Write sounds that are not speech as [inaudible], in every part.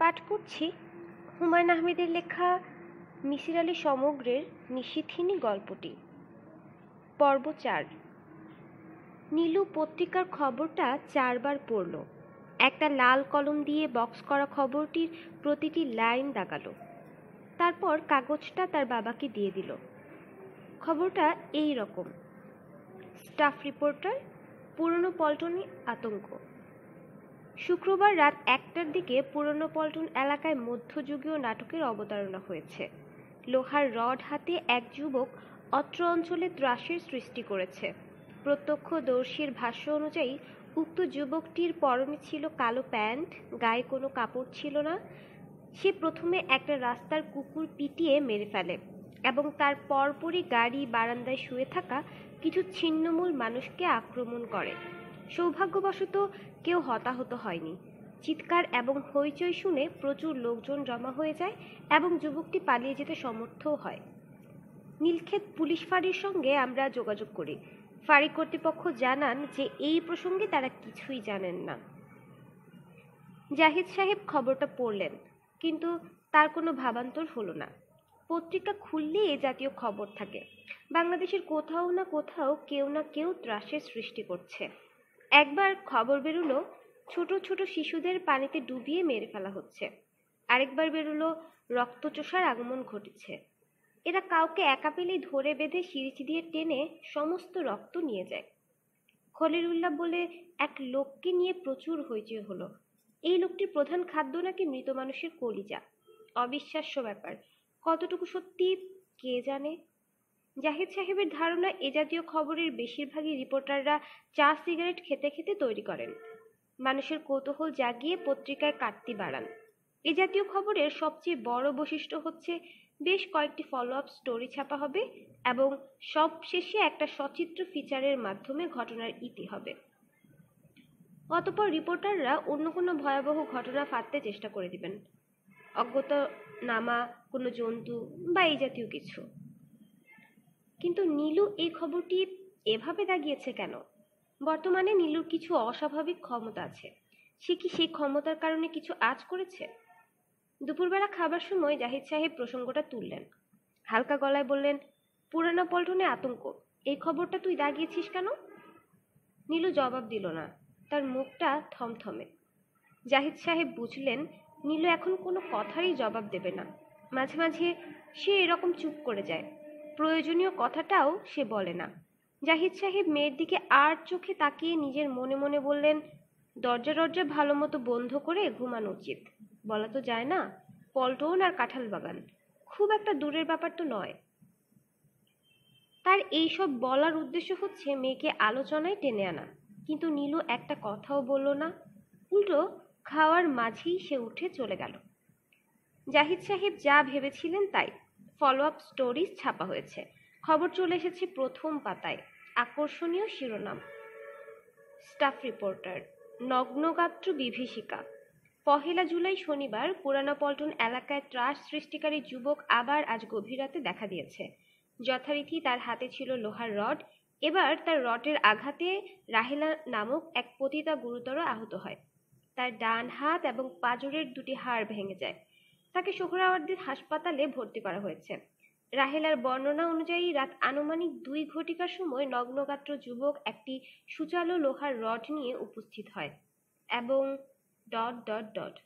পাঠ করছি হুমায়ুন আহমেদের লেখা মিসির আলী সমগ্রের নিশিথিনী গল্পটি পর্ব চার নীলু পত্রিকার খবরটা চারবার পড়ল একটা লাল কলম দিয়ে বক্স করা খবরটির প্রতিটি লাইন দাগালো তারপর কাগজটা তার বাবাকে দিয়ে দিল খবরটা এই রকম স্টাফ রিপোর্টার পুরনো পল্টনে আতঙ্ক শুক্রবার রাত একটার দিকে পুরনো পল্টন এলাকায় মধ্যযুগীয় নাটকের অবতারণা হয়েছে লোহার রড হাতে এক যুবক অত্র অঞ্চলে ত্রাসের সৃষ্টি করেছে প্রত্যক্ষদর্শীর ভাষ্য অনুযায়ী উক্ত যুবকটির পরনে ছিল কালো প্যান্ট গায়ে কোনো কাপড় ছিল না সে প্রথমে একটা রাস্তার কুকুর পিটিয়ে মেরে ফেলে এবং তার পরপরই গাড়ি বারান্দায় শুয়ে থাকা কিছু ছিন্নমূল মানুষকে আক্রমণ করে সৌভাগ্যবশত কেউ হতাহত হয়নি চিৎকার এবং হইচই শুনে প্রচুর লোকজন জমা হয়ে যায় এবং যুবকটি পালিয়ে যেতে সমর্থও হয় নীলক্ষেত পুলিশ ফাঁড়ির সঙ্গে আমরা যোগাযোগ করি ফাঁড়ি কর্তৃপক্ষ জানান যে এই প্রসঙ্গে তারা কিছুই জানেন না জাহিদ সাহেব খবরটা পড়লেন কিন্তু তার কোনো ভাবান্তর হলো না পত্রিকা খুললেই এ জাতীয় খবর থাকে বাংলাদেশের কোথাও না কোথাও কেউ না কেউ ত্রাসের সৃষ্টি করছে একবার খবর বেরুলো ছোট ছোট শিশুদের পানিতে ডুবিয়ে মেরে ফেলা হচ্ছে আরেকবার বেরুলো রক্তচোষার আগমন ঘটেছে এরা কাউকে একা পেলেই ধরে বেঁধে সিঁড়ি দিয়ে টেনে সমস্ত রক্ত নিয়ে যায় খলিরুল্লাহ বলে এক লোককে নিয়ে প্রচুর হইচই হলো এই লোকটির প্রধান খাদ্য নাকি মৃত মানুষের কলিজা অবিশ্বাস্য ব্যাপার কতটুকু সত্যি কে জানে জাহিদ সাহেবের ধারণা এ জাতীয় খবরের বেশিরভাগই রিপোর্টাররা চা সিগারেট খেতে খেতে তৈরি করেন মানুষের কৌতূহল জাগিয়ে পত্রিকায় কাটতি বাড়ান এ জাতীয় খবরের সবচেয়ে বড় বৈশিষ্ট্য হচ্ছে বেশ কয়েকটি ফলো আপ স্টোরি ছাপা হবে এবং সবশেষে একটা সচিত্র ফিচারের মাধ্যমে ঘটনার ইতি হবে অতপর রিপোর্টাররা অন্য কোনো ভয়াবহ ঘটনা ফাঁদতে চেষ্টা করে দিবেন অজ্ঞত নামা কোনো জন্তু বা এই জাতীয় কিছু কিন্তু নীলু এই খবরটি এভাবে দাগিয়েছে কেন বর্তমানে নীলুর কিছু অস্বাভাবিক ক্ষমতা আছে সে কি সেই ক্ষমতার কারণে কিছু আজ করেছে দুপুরবেলা খাবার সময় জাহিদ সাহেব প্রসঙ্গটা তুললেন হালকা গলায় বললেন পুরানা পল্টনে আতঙ্ক এই খবরটা তুই দাগিয়েছিস কেন নীলু জবাব দিল না তার মুখটা থমথমে জাহিদ সাহেব বুঝলেন নীলু এখন কোনো কথারই জবাব দেবে না মাঝে মাঝে সে এরকম চুপ করে যায় প্রয়োজনীয় কথাটাও সে বলে না জাহিদ সাহেব মেয়ের দিকে আর চোখে তাকিয়ে নিজের মনে মনে বললেন দরজা দরজা ভালো মতো বন্ধ করে ঘুমানো উচিত বলা তো যায় না পল্টন আর কাঁঠাল বাগান খুব একটা দূরের ব্যাপার তো নয় তার এইসব বলার উদ্দেশ্য হচ্ছে মেয়েকে আলোচনায় টেনে আনা কিন্তু নীলু একটা কথাও বলল না উল্টো খাওয়ার মাঝেই সে উঠে চলে গেল জাহিদ সাহেব যা ভেবেছিলেন তাই ফলো আপ স্টোরিজ ছাপা হয়েছে খবর চলে এসেছে প্রথম পাতায় আকর্ষণীয় শিরোনাম স্টাফ রিপোর্টার নগ্নগাত্র বিভীষিকা পহেলা জুলাই শনিবার পুরানাপল্টন এলাকায় ত্রাস সৃষ্টিকারী যুবক আবার আজ গভীর রাতে দেখা দিয়েছে যথারীতি তার হাতে ছিল লোহার রড এবার তার রডের আঘাতে রাহেলা নামক এক পতিতা গুরুতর আহত হয় তার ডান হাত এবং পাজরের দুটি হাড় ভেঙে যায় তাকে সোহরাওয়ার্দীর হাসপাতালে ভর্তি করা হয়েছে রাহেলার বর্ণনা অনুযায়ী রাত আনুমানিক দুই ঘটিকার সময় নগ্নগাত্র যুবক একটি সুচালো লোহার রড নিয়ে উপস্থিত হয় এবং ডট ডট ডট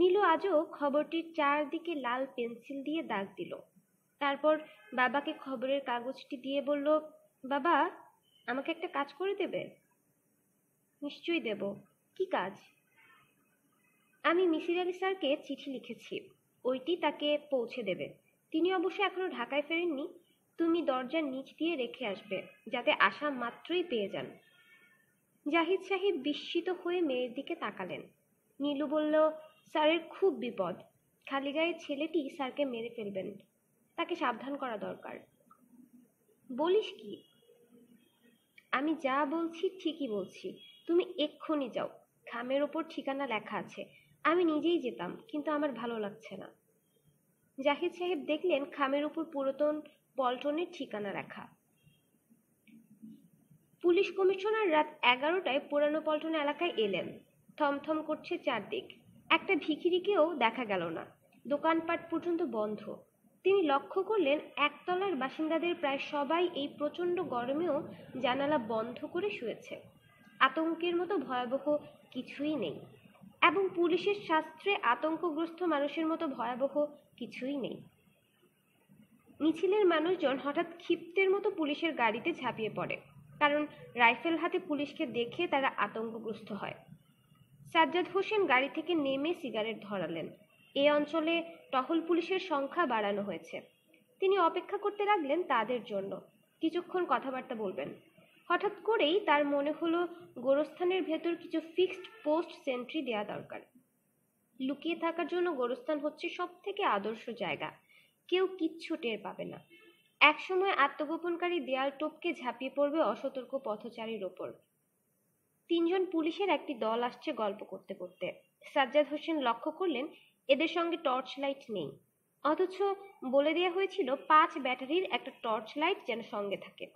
নীলু আজও খবরটির চারদিকে লাল পেন্সিল দিয়ে দাগ দিল তারপর বাবাকে খবরের কাগজটি দিয়ে বলল বাবা আমাকে একটা কাজ করে দেবে নিশ্চয়ই দেব কি কাজ আমি মিসির আলি স্যারকে চিঠি লিখেছি ওইটি তাকে পৌঁছে দেবে তিনি অবশ্য এখনো ঢাকায় ফেরেননি তুমি দরজার নিচ দিয়ে রেখে আসবে যাতে আসা মাত্রই পেয়ে যান জাহিদ সাহেব বিস্মিত হয়ে মেয়ের দিকে তাকালেন নীলু বলল স্যারের খুব বিপদ খালি গায়ে ছেলেটি স্যারকে মেরে ফেলবেন তাকে সাবধান করা দরকার বলিস কি আমি যা বলছি ঠিকই বলছি তুমি এক্ষুনি যাও খামের ওপর ঠিকানা লেখা আছে আমি নিজেই যেতাম কিন্তু আমার ভালো লাগছে না জাহিদ সাহেব দেখলেন খামের উপর পুরাতন পল্টনের ঠিকানা রাখা পুলিশ কমিশনার রাত এগারোটায় পুরানো পল্টন এলাকায় এলেন থমথম করছে চারদিক একটা ভিখিরিকেও দেখা গেল না দোকানপাট পর্যন্ত বন্ধ তিনি লক্ষ্য করলেন একতলার বাসিন্দাদের প্রায় সবাই এই প্রচণ্ড গরমেও জানালা বন্ধ করে শুয়েছে আতঙ্কের মতো ভয়াবহ কিছুই নেই এবং পুলিশের শাস্ত্রে আতঙ্কগ্রস্ত মানুষের মতো ভয়াবহ কিছুই নেই মিছিলের মানুষজন হঠাৎ ক্ষিপ্তের মতো পুলিশের গাড়িতে ঝাঁপিয়ে পড়ে কারণ রাইফেল হাতে পুলিশকে দেখে তারা আতঙ্কগ্রস্ত হয় সাজ্জাদ হোসেন গাড়ি থেকে নেমে সিগারেট ধরালেন এ অঞ্চলে টহল পুলিশের সংখ্যা বাড়ানো হয়েছে তিনি অপেক্ষা করতে লাগলেন তাদের জন্য কিছুক্ষণ কথাবার্তা বলবেন হঠাৎ করেই তার মনে হলো গোরস্থানের ভেতর কিছু ফিক্সড পোস্ট সেন্ট্রি দেওয়া দরকার লুকিয়ে থাকার জন্য গোরস্থান হচ্ছে সব থেকে আদর্শ জায়গা কেউ কিচ্ছু টের পাবে না একসময় আত্মগোপনকারী দেয়াল টোপকে ঝাঁপিয়ে পড়বে অসতর্ক পথচারীর ওপর তিনজন পুলিশের একটি দল আসছে গল্প করতে করতে সাজ্জাদ হোসেন লক্ষ্য করলেন এদের সঙ্গে টর্চ লাইট নেই অথচ বলে দেওয়া হয়েছিল পাঁচ ব্যাটারির একটা টর্চ লাইট যেন সঙ্গে থাকে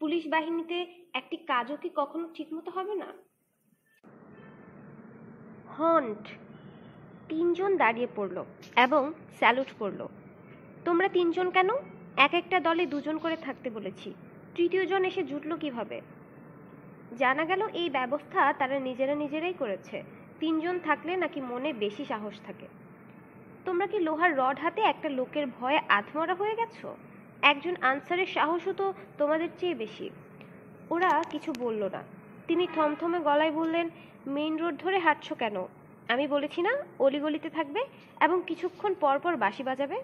পুলিশ বাহিনীতে একটি কাজও কি কখনো ঠিকমতো হবে না হন্ট তিনজন দাঁড়িয়ে পড়ল এবং স্যালুট করল তোমরা তিনজন কেন এক একটা দলে দুজন করে থাকতে বলেছি তৃতীয় জন এসে জুটল কিভাবে জানা গেল এই ব্যবস্থা তারা নিজেরা নিজেরাই করেছে তিনজন থাকলে নাকি মনে বেশি সাহস থাকে তোমরা কি লোহার রড হাতে একটা লোকের ভয়ে আধমরা হয়ে গেছো একজন আনসারের সাহসও তো তোমাদের চেয়ে বেশি ওরা কিছু বলল না তিনি থমথমে গলায় বললেন মেইন রোড ধরে হাঁটছো কেন আমি বলেছি না অলিগলিতে থাকবে এবং কিছুক্ষণ পরপর বাঁশি বাজাবে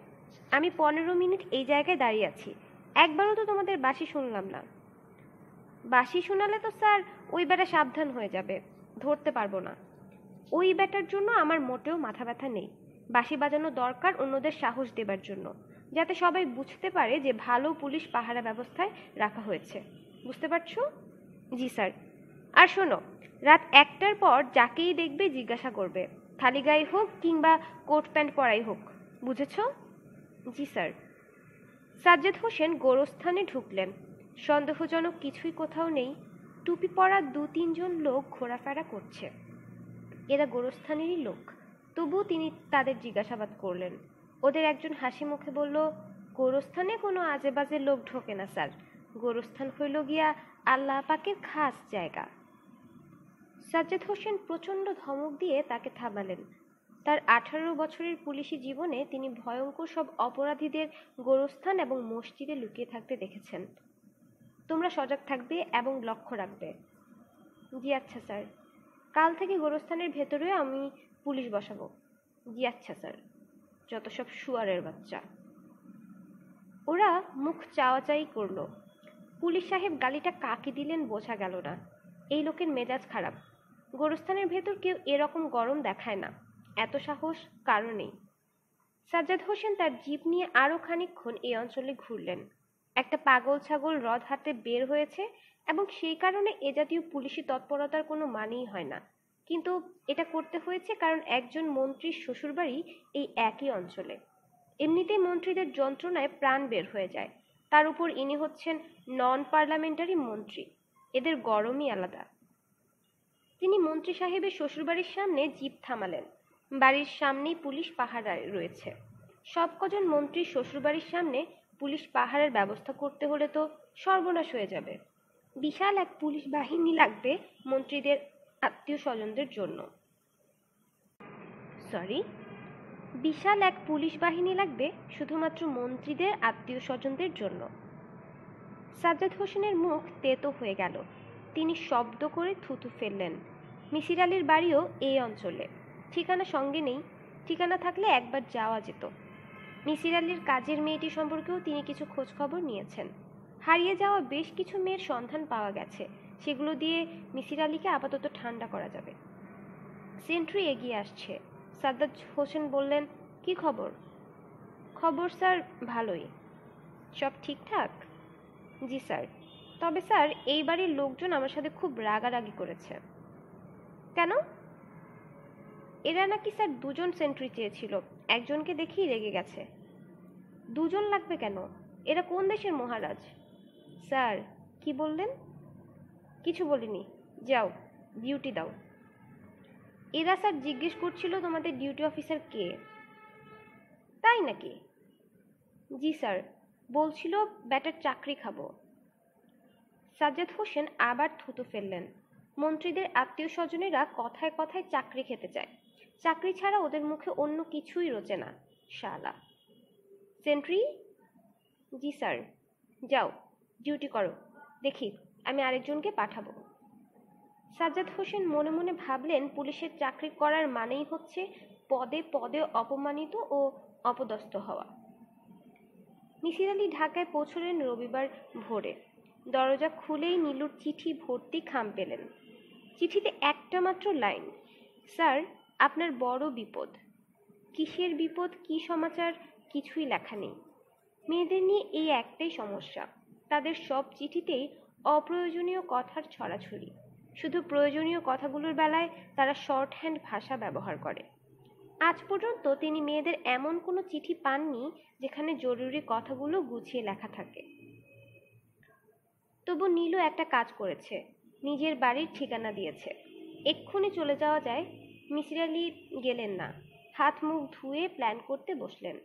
আমি পনেরো মিনিট এই জায়গায় দাঁড়িয়ে আছি একবারও তো তোমাদের বাঁশি শুনলাম না বাঁশি শোনালে তো স্যার ওই বেটা সাবধান হয়ে যাবে ধরতে পারবো না ওই বেটার জন্য আমার মোটেও মাথা ব্যথা নেই বাঁশি বাজানো দরকার অন্যদের সাহস দেবার জন্য যাতে সবাই বুঝতে পারে যে ভালো পুলিশ পাহারা ব্যবস্থায় রাখা হয়েছে বুঝতে পারছো জি স্যার আর শোনো রাত একটার পর যাকেই দেখবে জিজ্ঞাসা করবে খালি গায়ে হোক কিংবা কোট প্যান্ট পরাই হোক বুঝেছ জি স্যার সাজ্জাদ হোসেন গোরস্থানে ঢুকলেন সন্দেহজনক কিছুই কোথাও নেই টুপি পরা দু তিনজন লোক ঘোরাফেরা করছে এরা গোরস্থানেরই লোক তবুও তিনি তাদের জিজ্ঞাসাবাদ করলেন ওদের একজন হাসি মুখে বলল গোরস্থানে কোনো আজেবাজে লোক ঢোকে না স্যার গোরস্থান হইল গিয়া আল্লাহ পাকের খাস জায়গা সাজ্জাদ হোসেন প্রচণ্ড ধমক দিয়ে তাকে থামালেন তার আঠারো বছরের পুলিশি জীবনে তিনি ভয়ঙ্কর সব অপরাধীদের গোরস্থান এবং মসজিদে লুকিয়ে থাকতে দেখেছেন তোমরা সজাগ থাকবে এবং লক্ষ্য রাখবে জি আচ্ছা স্যার কাল থেকে গোরস্থানের ভেতরে আমি পুলিশ বসাবো জি আচ্ছা স্যার যত সব শুয়ারের বাচ্চা ওরা মুখ চাওয়াচাই করল পুলিশ সাহেব গালিটা কাকে দিলেন বোঝা গেল না এই লোকের মেজাজ খারাপ গোরস্থানের ভেতর কেউ এরকম গরম দেখায় না এত সাহস কারো নেই সাজ্জাদ হোসেন তার জিপ নিয়ে আরও খানিকক্ষণ এই অঞ্চলে ঘুরলেন একটা পাগল ছাগল হ্রদ হাতে বের হয়েছে এবং সেই কারণে এ জাতীয় পুলিশি তৎপরতার কোনো মানেই হয় না কিন্তু এটা করতে হয়েছে কারণ একজন মন্ত্রীর শ্বশুরবাড়ি এই একই অঞ্চলে এমনিতেই মন্ত্রীদের যন্ত্রণায় প্রাণ বের হয়ে যায় তার উপর ইনি হচ্ছেন নন পার্লামেন্টারি মন্ত্রী এদের গরমই আলাদা তিনি মন্ত্রী সাহেবের শ্বশুরবাড়ির সামনে জিপ থামালেন বাড়ির সামনেই পুলিশ পাহারায় রয়েছে সব কজন মন্ত্রীর শ্বশুরবাড়ির সামনে পুলিশ পাহাড়ের ব্যবস্থা করতে হলে তো সর্বনাশ হয়ে যাবে বিশাল এক পুলিশ বাহিনী লাগবে মন্ত্রীদের আত্মীয় স্বজনদের জন্য সরি বিশাল এক পুলিশ বাহিনী লাগবে শুধুমাত্র মন্ত্রীদের আত্মীয় স্বজনদের জন্য সাজ্জাদ হোসেনের মুখ তেতো হয়ে গেল তিনি শব্দ করে থুতু ফেললেন মিসির আলীর বাড়িও এই অঞ্চলে ঠিকানা সঙ্গে নেই ঠিকানা থাকলে একবার যাওয়া যেত মিসির আলীর কাজের মেয়েটি সম্পর্কেও তিনি কিছু খোঁজখবর নিয়েছেন হারিয়ে যাওয়া বেশ কিছু মেয়ের সন্ধান পাওয়া গেছে সেগুলো দিয়ে মিসির আলীকে আপাতত ঠান্ডা করা যাবে সেন্ট্রি এগিয়ে আসছে সাদ্দাত হোসেন বললেন কি খবর খবর স্যার ভালোই সব ঠিকঠাক জি স্যার তবে স্যার এই বাড়ির লোকজন আমার সাথে খুব রাগারাগি করেছে কেন এরা নাকি স্যার দুজন সেন্ট্রি চেয়েছিল একজনকে দেখেই রেগে গেছে দুজন লাগবে কেন এরা কোন দেশের মহারাজ স্যার কি বললেন কিছু বলিনি যাও ডিউটি দাও এরা স্যার জিজ্ঞেস করছিল তোমাদের ডিউটি অফিসার কে তাই নাকি জি স্যার বলছিল ব্যাটার চাকরি খাবো সাজ্জাদ হোসেন আবার থুতু ফেললেন মন্ত্রীদের আত্মীয় স্বজনেরা কথায় কথায় চাকরি খেতে চায় চাকরি ছাড়া ওদের মুখে অন্য কিছুই রোচে না শালা সেন্ট্রি জি স্যার যাও ডিউটি করো দেখি আমি আরেকজনকে পাঠাবো সাজ্জাদ হোসেন মনে মনে ভাবলেন পুলিশের চাকরি করার মানেই হচ্ছে পদে পদে অপমানিত ও অপদস্থ হওয়া মিসির আলী ঢাকায় পৌঁছলেন রবিবার ভোরে দরজা খুলেই নীলুর চিঠি ভর্তি খাম পেলেন চিঠিতে একটা মাত্র লাইন স্যার আপনার বড় বিপদ কিসের বিপদ কি সমাচার কিছুই লেখা নেই মেয়েদের নিয়ে এই একটাই সমস্যা তাদের সব চিঠিতেই অপ্রয়োজনীয় কথার ছড়াছড়ি শুধু প্রয়োজনীয় কথাগুলোর বেলায় তারা শর্ট হ্যান্ড ভাষা ব্যবহার করে আজ পর্যন্ত তিনি মেয়েদের এমন কোনো চিঠি পাননি যেখানে জরুরি কথাগুলো গুছিয়ে লেখা থাকে তবু নীলু একটা কাজ করেছে নিজের বাড়ির ঠিকানা দিয়েছে এক্ষুনি চলে যাওয়া যায় মিসির আলি গেলেন না হাত মুখ ধুয়ে প্ল্যান করতে বসলেন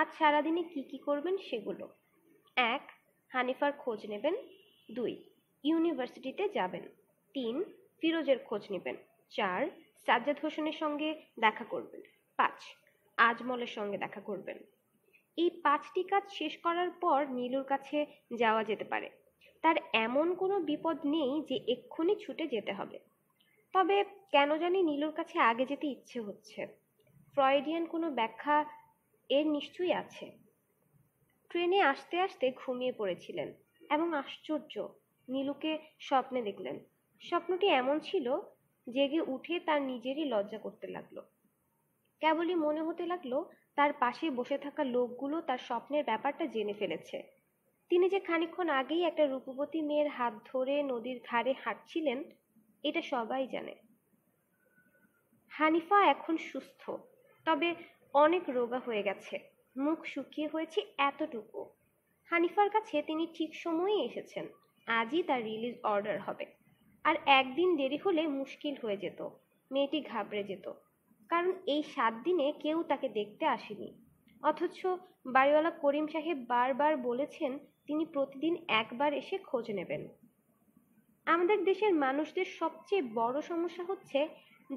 আজ সারাদিনে কি কি করবেন সেগুলো এক হানিফার খোঁজ নেবেন দুই ইউনিভার্সিটিতে যাবেন তিন ফিরোজের খোঁজ নেবেন চার সাজ্জাদ হোসেনের সঙ্গে দেখা করবেন পাঁচ আজমলের সঙ্গে দেখা করবেন এই পাঁচটি কাজ শেষ করার পর নীলুর কাছে যাওয়া যেতে পারে তার এমন কোনো বিপদ নেই যে এক্ষুনি ছুটে যেতে হবে তবে কেন জানি নীলুর কাছে আগে যেতে ইচ্ছে হচ্ছে ফ্রয়েডিয়ান কোনো ব্যাখ্যা এর নিশ্চয়ই আছে ট্রেনে আসতে আসতে ঘুমিয়ে পড়েছিলেন এবং আশ্চর্য নীলুকে স্বপ্নে দেখলেন স্বপ্নটি এমন ছিল জেগে উঠে তার নিজেরই লজ্জা করতে লাগলো কেবলই মনে হতে লাগলো তার পাশে বসে থাকা লোকগুলো তার স্বপ্নের ব্যাপারটা জেনে ফেলেছে তিনি যে খানিক্ষণ আগেই একটা রূপবতী মেয়ের হাত ধরে নদীর ধারে হাঁটছিলেন এটা সবাই জানে হানিফা এখন সুস্থ তবে অনেক রোগা হয়ে গেছে মুখ শুকিয়ে হয়েছে এতটুকু হানিফার কাছে তিনি ঠিক সময়ে এসেছেন আজই তার রিলিজ অর্ডার হবে আর একদিন দেরি হলে মুশকিল হয়ে যেত মেয়েটি ঘাবড়ে যেত কারণ এই সাত দিনে কেউ তাকে দেখতে আসেনি অথচ বাড়িওয়ালা করিম সাহেব বারবার বলেছেন তিনি প্রতিদিন একবার এসে খোঁজ নেবেন আমাদের দেশের মানুষদের সবচেয়ে বড় সমস্যা হচ্ছে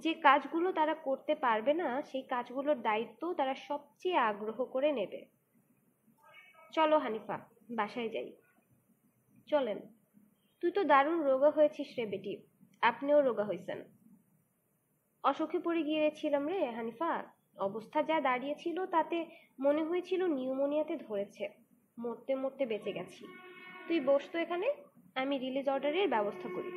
যে কাজগুলো তারা করতে পারবে না সেই কাজগুলোর দায়িত্ব তারা সবচেয়ে আগ্রহ করে নেবে চলো হানিফা বাসায় যাই চলেন তুই তো দারুণ রোগা হয়েছিস রে বেটি আপনিও রোগা হয়েছেন অসুখে পড়ে গিয়েছিলাম রে হানিফা অবস্থা যা দাঁড়িয়েছিল তাতে মনে হয়েছিল নিউমোনিয়াতে ধরেছে মরতে মরতে বেঁচে গেছি তুই বস তো এখানে আমি রিলিজ অর্ডারের ব্যবস্থা করি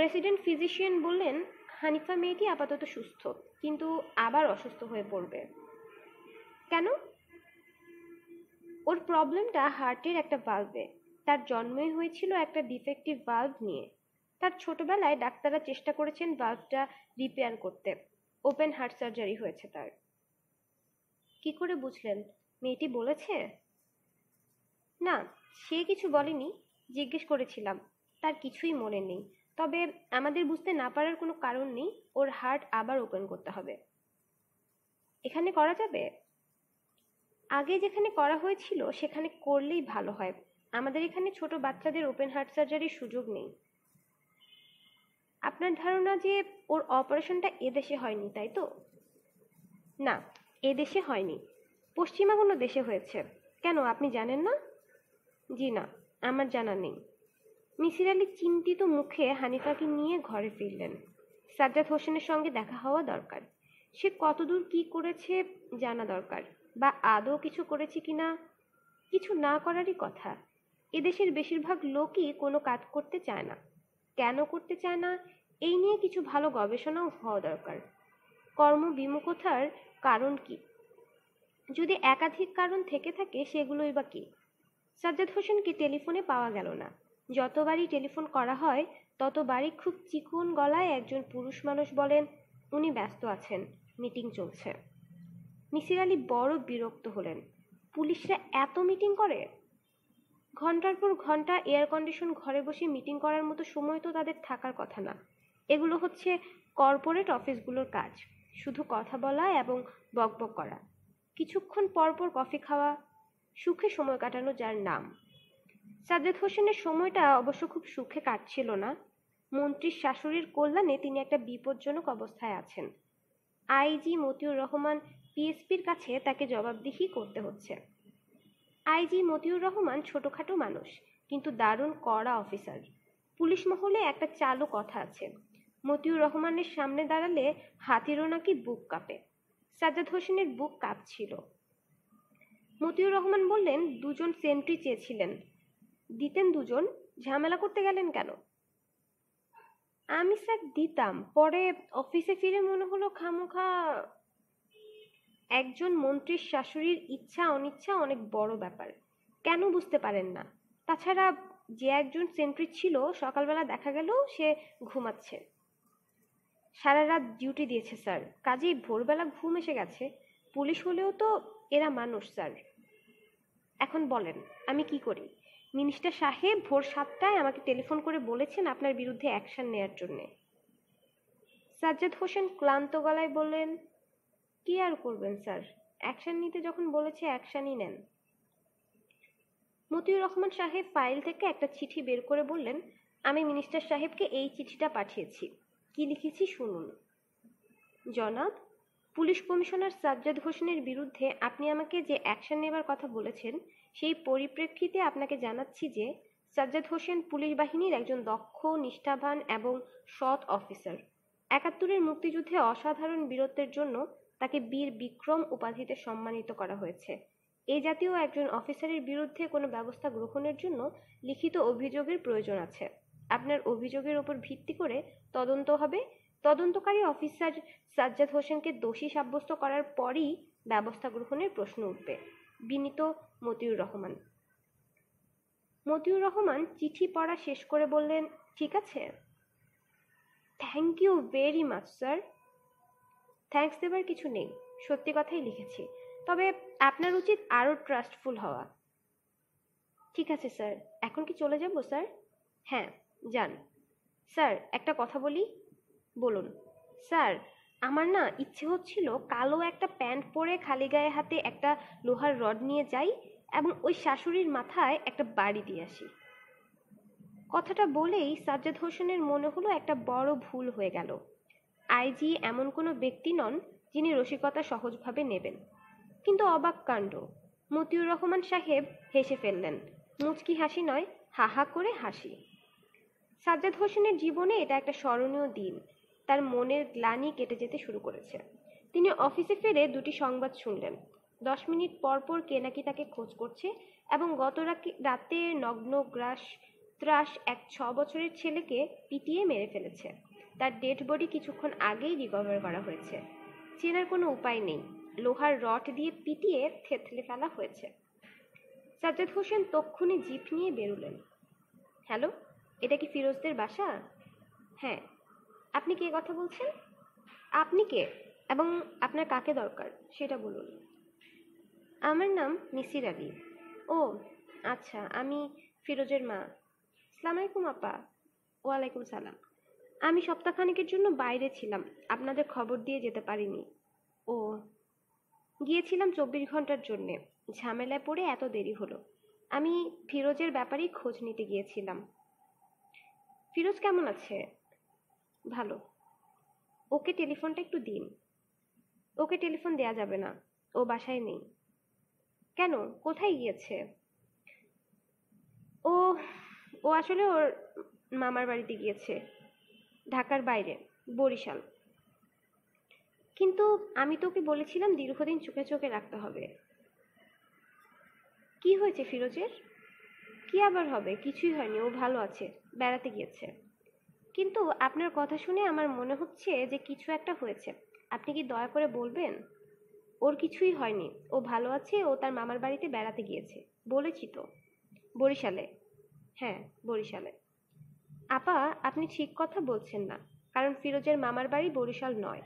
রেসিডেন্ট ফিজিশিয়ান বললেন হানিফা মেয়েটি আপাতত সুস্থ কিন্তু আবার অসুস্থ হয়ে পড়বে কেন ওর প্রবলেমটা হার্টের একটা ভাল্ভে তার জন্মই হয়েছিল একটা ডিফেক্টিভ ভাল্ভ নিয়ে তার ছোটবেলায় ডাক্তাররা চেষ্টা করেছেন ভাল্ভটা রিপেয়ার করতে ওপেন হার্ট সার্জারি হয়েছে তার কি করে বুঝলেন মেয়েটি বলেছে না সে কিছু বলেনি জিজ্ঞেস করেছিলাম তার কিছুই মনে নেই তবে আমাদের বুঝতে না পারার কোনো কারণ নেই ওর হার্ট আবার ওপেন করতে হবে এখানে করা যাবে আগে যেখানে করা হয়েছিল সেখানে করলেই ভালো হয় আমাদের এখানে ছোট বাচ্চাদের ওপেন হার্ট সার্জারির সুযোগ নেই আপনার ধারণা যে ওর অপারেশনটা এদেশে হয়নি তাই তো না এদেশে হয়নি পশ্চিমা কোনো দেশে হয়েছে কেন আপনি জানেন না জি না আমার জানা নেই মিসির আলী চিন্তিত মুখে হানিফাকে নিয়ে ঘরে ফিরলেন সাজ্জাদ হোসেনের সঙ্গে দেখা হওয়া দরকার সে কতদূর কি করেছে জানা দরকার বা আদৌ কিছু করেছি কিনা কিছু না করারই কথা এদেশের বেশিরভাগ লোকই কোনো কাজ করতে চায় না কেন করতে চায় না এই নিয়ে কিছু ভালো গবেষণাও হওয়া দরকার কর্ম বিমুখতার কারণ কি যদি একাধিক কারণ থেকে থাকে সেগুলোই বা কি সাজ্জাদ হোসেনকে টেলিফোনে পাওয়া গেল না যতবারই টেলিফোন করা হয় ততবারই খুব চিকুন গলায় একজন পুরুষ মানুষ বলেন উনি ব্যস্ত আছেন মিটিং চলছে মিসির আলি বড় বিরক্ত হলেন পুলিশরা এত মিটিং করে ঘন্টার পর ঘন্টা এয়ার কন্ডিশন ঘরে বসে মিটিং করার মতো সময় তো তাদের থাকার কথা না এগুলো হচ্ছে কর্পোরেট অফিসগুলোর কাজ শুধু কথা বলা এবং বকবক করা কিছুক্ষণ পরপর কফি খাওয়া সুখে সময় কাটানো যার নাম সাজেদ হোসেনের সময়টা অবশ্য খুব সুখে কাটছিল না মন্ত্রীর শাশুড়ির কল্যাণে তিনি একটা বিপজ্জনক অবস্থায় আছেন আইজি মতিউর রহমান পিএসপির কাছে তাকে জবাবদিহি করতে হচ্ছে আইজি মতিউর রহমান ছোটোখাটো মানুষ কিন্তু দারুণ কড়া অফিসার পুলিশ মহলে একটা চালু কথা আছে মতিউর রহমানের সামনে দাঁড়ালে হাতিরও নাকি বুক কাঁপে সাজ্জাদ হোসেনের বুক কাঁপছিল মতিউর রহমান বললেন দুজন সেন্ট্রি চেয়েছিলেন দিতেন দুজন ঝামেলা করতে গেলেন কেন আমি স্যার দিতাম পরে অফিসে ফিরে মনে হলো খামোখা একজন মন্ত্রীর শাশুড়ির ইচ্ছা অনিচ্ছা অনেক বড় ব্যাপার কেন বুঝতে পারেন না তাছাড়া যে একজন সেন্ট্রি ছিল সকালবেলা দেখা গেল সে ঘুমাচ্ছে সারা রাত ডিউটি দিয়েছে স্যার কাজেই ভোরবেলা ঘুম এসে গেছে পুলিশ হলেও তো এরা মানুষ স্যার এখন বলেন আমি কি করি মিনিস্টার সাহেব ভোর সাতটায় আমাকে টেলিফোন করে বলেছেন আপনার বিরুদ্ধে অ্যাকশন নেয়ার জন্যে সাজ্জাদ হোসেন ক্লান্ত গলায় বললেন কি আর করবেন স্যার অ্যাকশন নিতে যখন বলেছে অ্যাকশনই নেন মতিউর রহমান সাহেব ফাইল থেকে একটা চিঠি বের করে বললেন আমি মিনিস্টার সাহেবকে এই চিঠিটা পাঠিয়েছি কি লিখেছি শুনুন জনাব পুলিশ কমিশনার সাজ্জাদ হোসেনের বিরুদ্ধে আপনি আমাকে যে অ্যাকশন নেবার কথা বলেছেন সেই পরিপ্রেক্ষিতে আপনাকে জানাচ্ছি যে সাজ্জাদ হোসেন পুলিশ বাহিনীর একজন দক্ষ নিষ্ঠাবান এবং সৎ অফিসার একাত্তরের মুক্তিযুদ্ধে অসাধারণ বীরত্বের জন্য তাকে বীর বিক্রম উপাধিতে সম্মানিত করা হয়েছে এ জাতীয় একজন অফিসারের বিরুদ্ধে কোনো ব্যবস্থা গ্রহণের জন্য লিখিত অভিযোগের প্রয়োজন আছে আপনার অভিযোগের ওপর ভিত্তি করে তদন্ত হবে তদন্তকারী অফিসার সাজ্জাদ হোসেনকে দোষী সাব্যস্ত করার পরই ব্যবস্থা গ্রহণের প্রশ্ন উঠবে বিনীত মতিউর রহমান মতিউর রহমান চিঠি পড়া শেষ করে বললেন ঠিক আছে thank you very much sir thanks দেবার কিছু নেই সত্যি কথাই লিখেছি তবে আপনার উচিত আরও ট্রাস্টফুল হওয়া ঠিক আছে স্যার এখন কি চলে যাব স্যার হ্যাঁ যান স্যার একটা কথা বলি বলুন স্যার আমার না ইচ্ছে হচ্ছিল কালো একটা প্যান্ট পরে খালি গায়ে হাতে একটা লোহার রড নিয়ে যাই এবং ওই শাশুড়ির মাথায় একটা বাড়ি দিয়ে আসি কথাটা বলেই সাজ্জাদ হোসেনের মনে হলো একটা বড় ভুল হয়ে গেল আইজি এমন কোনো ব্যক্তি নন যিনি রসিকতা সহজভাবে নেবেন কিন্তু অবাক কাণ্ড মতিউর রহমান সাহেব হেসে ফেললেন মুচকি হাসি নয় হা হা করে হাসি সাজ্জাদ হোসেনের জীবনে এটা একটা স্মরণীয় দিন তার মনের গ্লানি কেটে যেতে শুরু করেছে তিনি অফিসে ফিরে দুটি সংবাদ শুনলেন দশ মিনিট পরপর কে নাকি তাকে খোঁজ করছে এবং গত রাতে নগ্ন গ্রাস ত্রাস এক ছ বছরের ছেলেকে পিটিয়ে মেরে ফেলেছে তার ডেড বডি কিছুক্ষণ আগেই রিকভার করা হয়েছে চেনার কোনো উপায় নেই লোহার রড দিয়ে পিটিয়ে থেতলে ফেলা হয়েছে সাজ্জাদ হোসেন তক্ষণে জিপ নিয়ে বেরোলেন হ্যালো এটা কি ফিরোজদের বাসা হ্যাঁ আপনি কে কথা বলছেন আপনি কে এবং আপনার কাকে দরকার সেটা বলুন আমার নাম মিসির আলী ও আচ্ছা আমি ফিরোজের মা সালামালাইকুম আপা ওয়ালাইকুম সালাম আমি সপ্তাহখানেকের জন্য বাইরে ছিলাম আপনাদের খবর দিয়ে যেতে পারিনি ও গিয়েছিলাম চব্বিশ ঘন্টার জন্যে ঝামেলায় পড়ে এত দেরি হলো আমি ফিরোজের ব্যাপারেই খোঁজ নিতে গিয়েছিলাম ফিরোজ কেমন আছে ভালো ওকে টেলিফোনটা একটু দিন ওকে টেলিফোন দেয়া যাবে না ও বাসায় নেই কেন কোথায় গিয়েছে ও ও আসলে ওর মামার বাড়িতে গিয়েছে ঢাকার বাইরে বরিশাল কিন্তু আমি তো ওকে বলেছিলাম দীর্ঘদিন চোখে চোখে রাখতে হবে কি হয়েছে ফিরোজের কি আবার হবে কিছুই হয়নি ও ভালো আছে বেড়াতে গিয়েছে কিন্তু আপনার কথা শুনে আমার মনে হচ্ছে যে কিছু একটা হয়েছে আপনি কি দয়া করে বলবেন ওর কিছুই হয়নি ও ভালো আছে ও তার মামার বাড়িতে বেড়াতে গিয়েছে বলেছি তো বরিশালে হ্যাঁ বরিশালে আপা আপনি ঠিক কথা বলছেন না কারণ ফিরোজের মামার বাড়ি বরিশাল নয়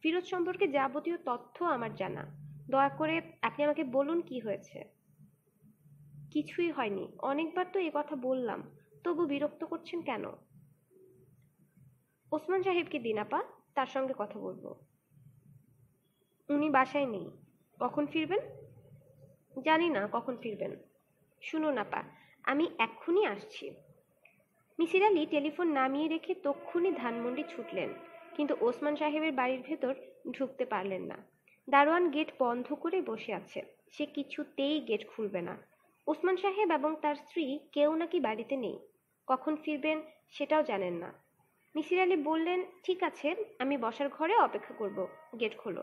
ফিরোজ সম্পর্কে যাবতীয় তথ্য আমার জানা দয়া করে আপনি আমাকে বলুন কি হয়েছে কিছুই হয়নি অনেকবার তো এ কথা বললাম তবু বিরক্ত করছেন কেন ওসমান সাহেবকে দিন আপা তার সঙ্গে কথা বলবো উনি বাসায় নেই কখন ফিরবেন জানি না কখন ফিরবেন শুনুন আপা আমি এক্ষুনি আসছি মিসির আলী টেলিফোন নামিয়ে রেখে তক্ষুনি ধানমন্ডি ছুটলেন কিন্তু ওসমান সাহেবের বাড়ির ভেতর ঢুকতে পারলেন না দারোয়ান গেট বন্ধ করে বসে আছে সে কিছুতেই গেট খুলবে না ওসমান সাহেব এবং তার স্ত্রী কেউ নাকি বাড়িতে নেই কখন ফিরবেন সেটাও জানেন না মিসির আলী বললেন ঠিক আছে আমি বসার ঘরে অপেক্ষা করব গেট খোলো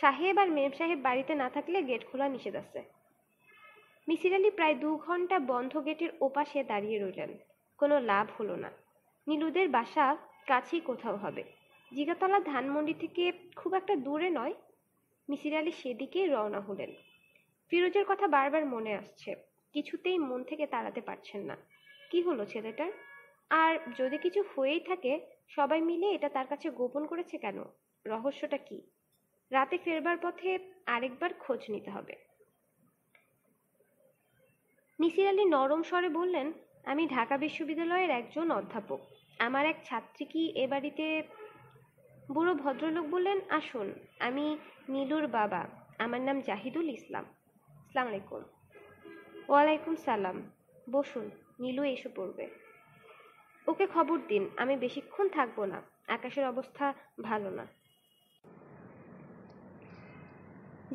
সাহেব আর মেম সাহেব বাড়িতে না থাকলে গেট খোলা নিষেধ আছে মিসির আলী প্রায় দু ঘন্টা বন্ধ গেটের ওপাশে দাঁড়িয়ে রইলেন কোনো লাভ হলো না নীলুদের বাসা কাছেই কোথাও হবে জিগাতলা ধানমন্ডি থেকে খুব একটা দূরে নয় মিসির আলি সেদিকেই রওনা হলেন ফিরোজের কথা বারবার মনে আসছে কিছুতেই মন থেকে তাড়াতে পারছেন না কি হলো ছেলেটার আর যদি কিছু হয়েই থাকে সবাই মিলে এটা তার কাছে গোপন করেছে কেন রহস্যটা কি রাতে ফেরবার পথে আরেকবার খোঁজ নিতে হবে মিসির আলী নরম স্বরে বললেন আমি ঢাকা বিশ্ববিদ্যালয়ের একজন অধ্যাপক আমার এক ছাত্রী কি এ বাড়িতে বুড়ো ভদ্রলোক বললেন আসুন আমি নীলুর বাবা আমার নাম জাহিদুল ইসলাম সালাম আলাইকুম ওয়ালাইকুম সালাম বসুন নীলু এসে পড়বে ওকে খবর দিন আমি বেশিক্ষণ থাকবো না আকাশের অবস্থা ভালো না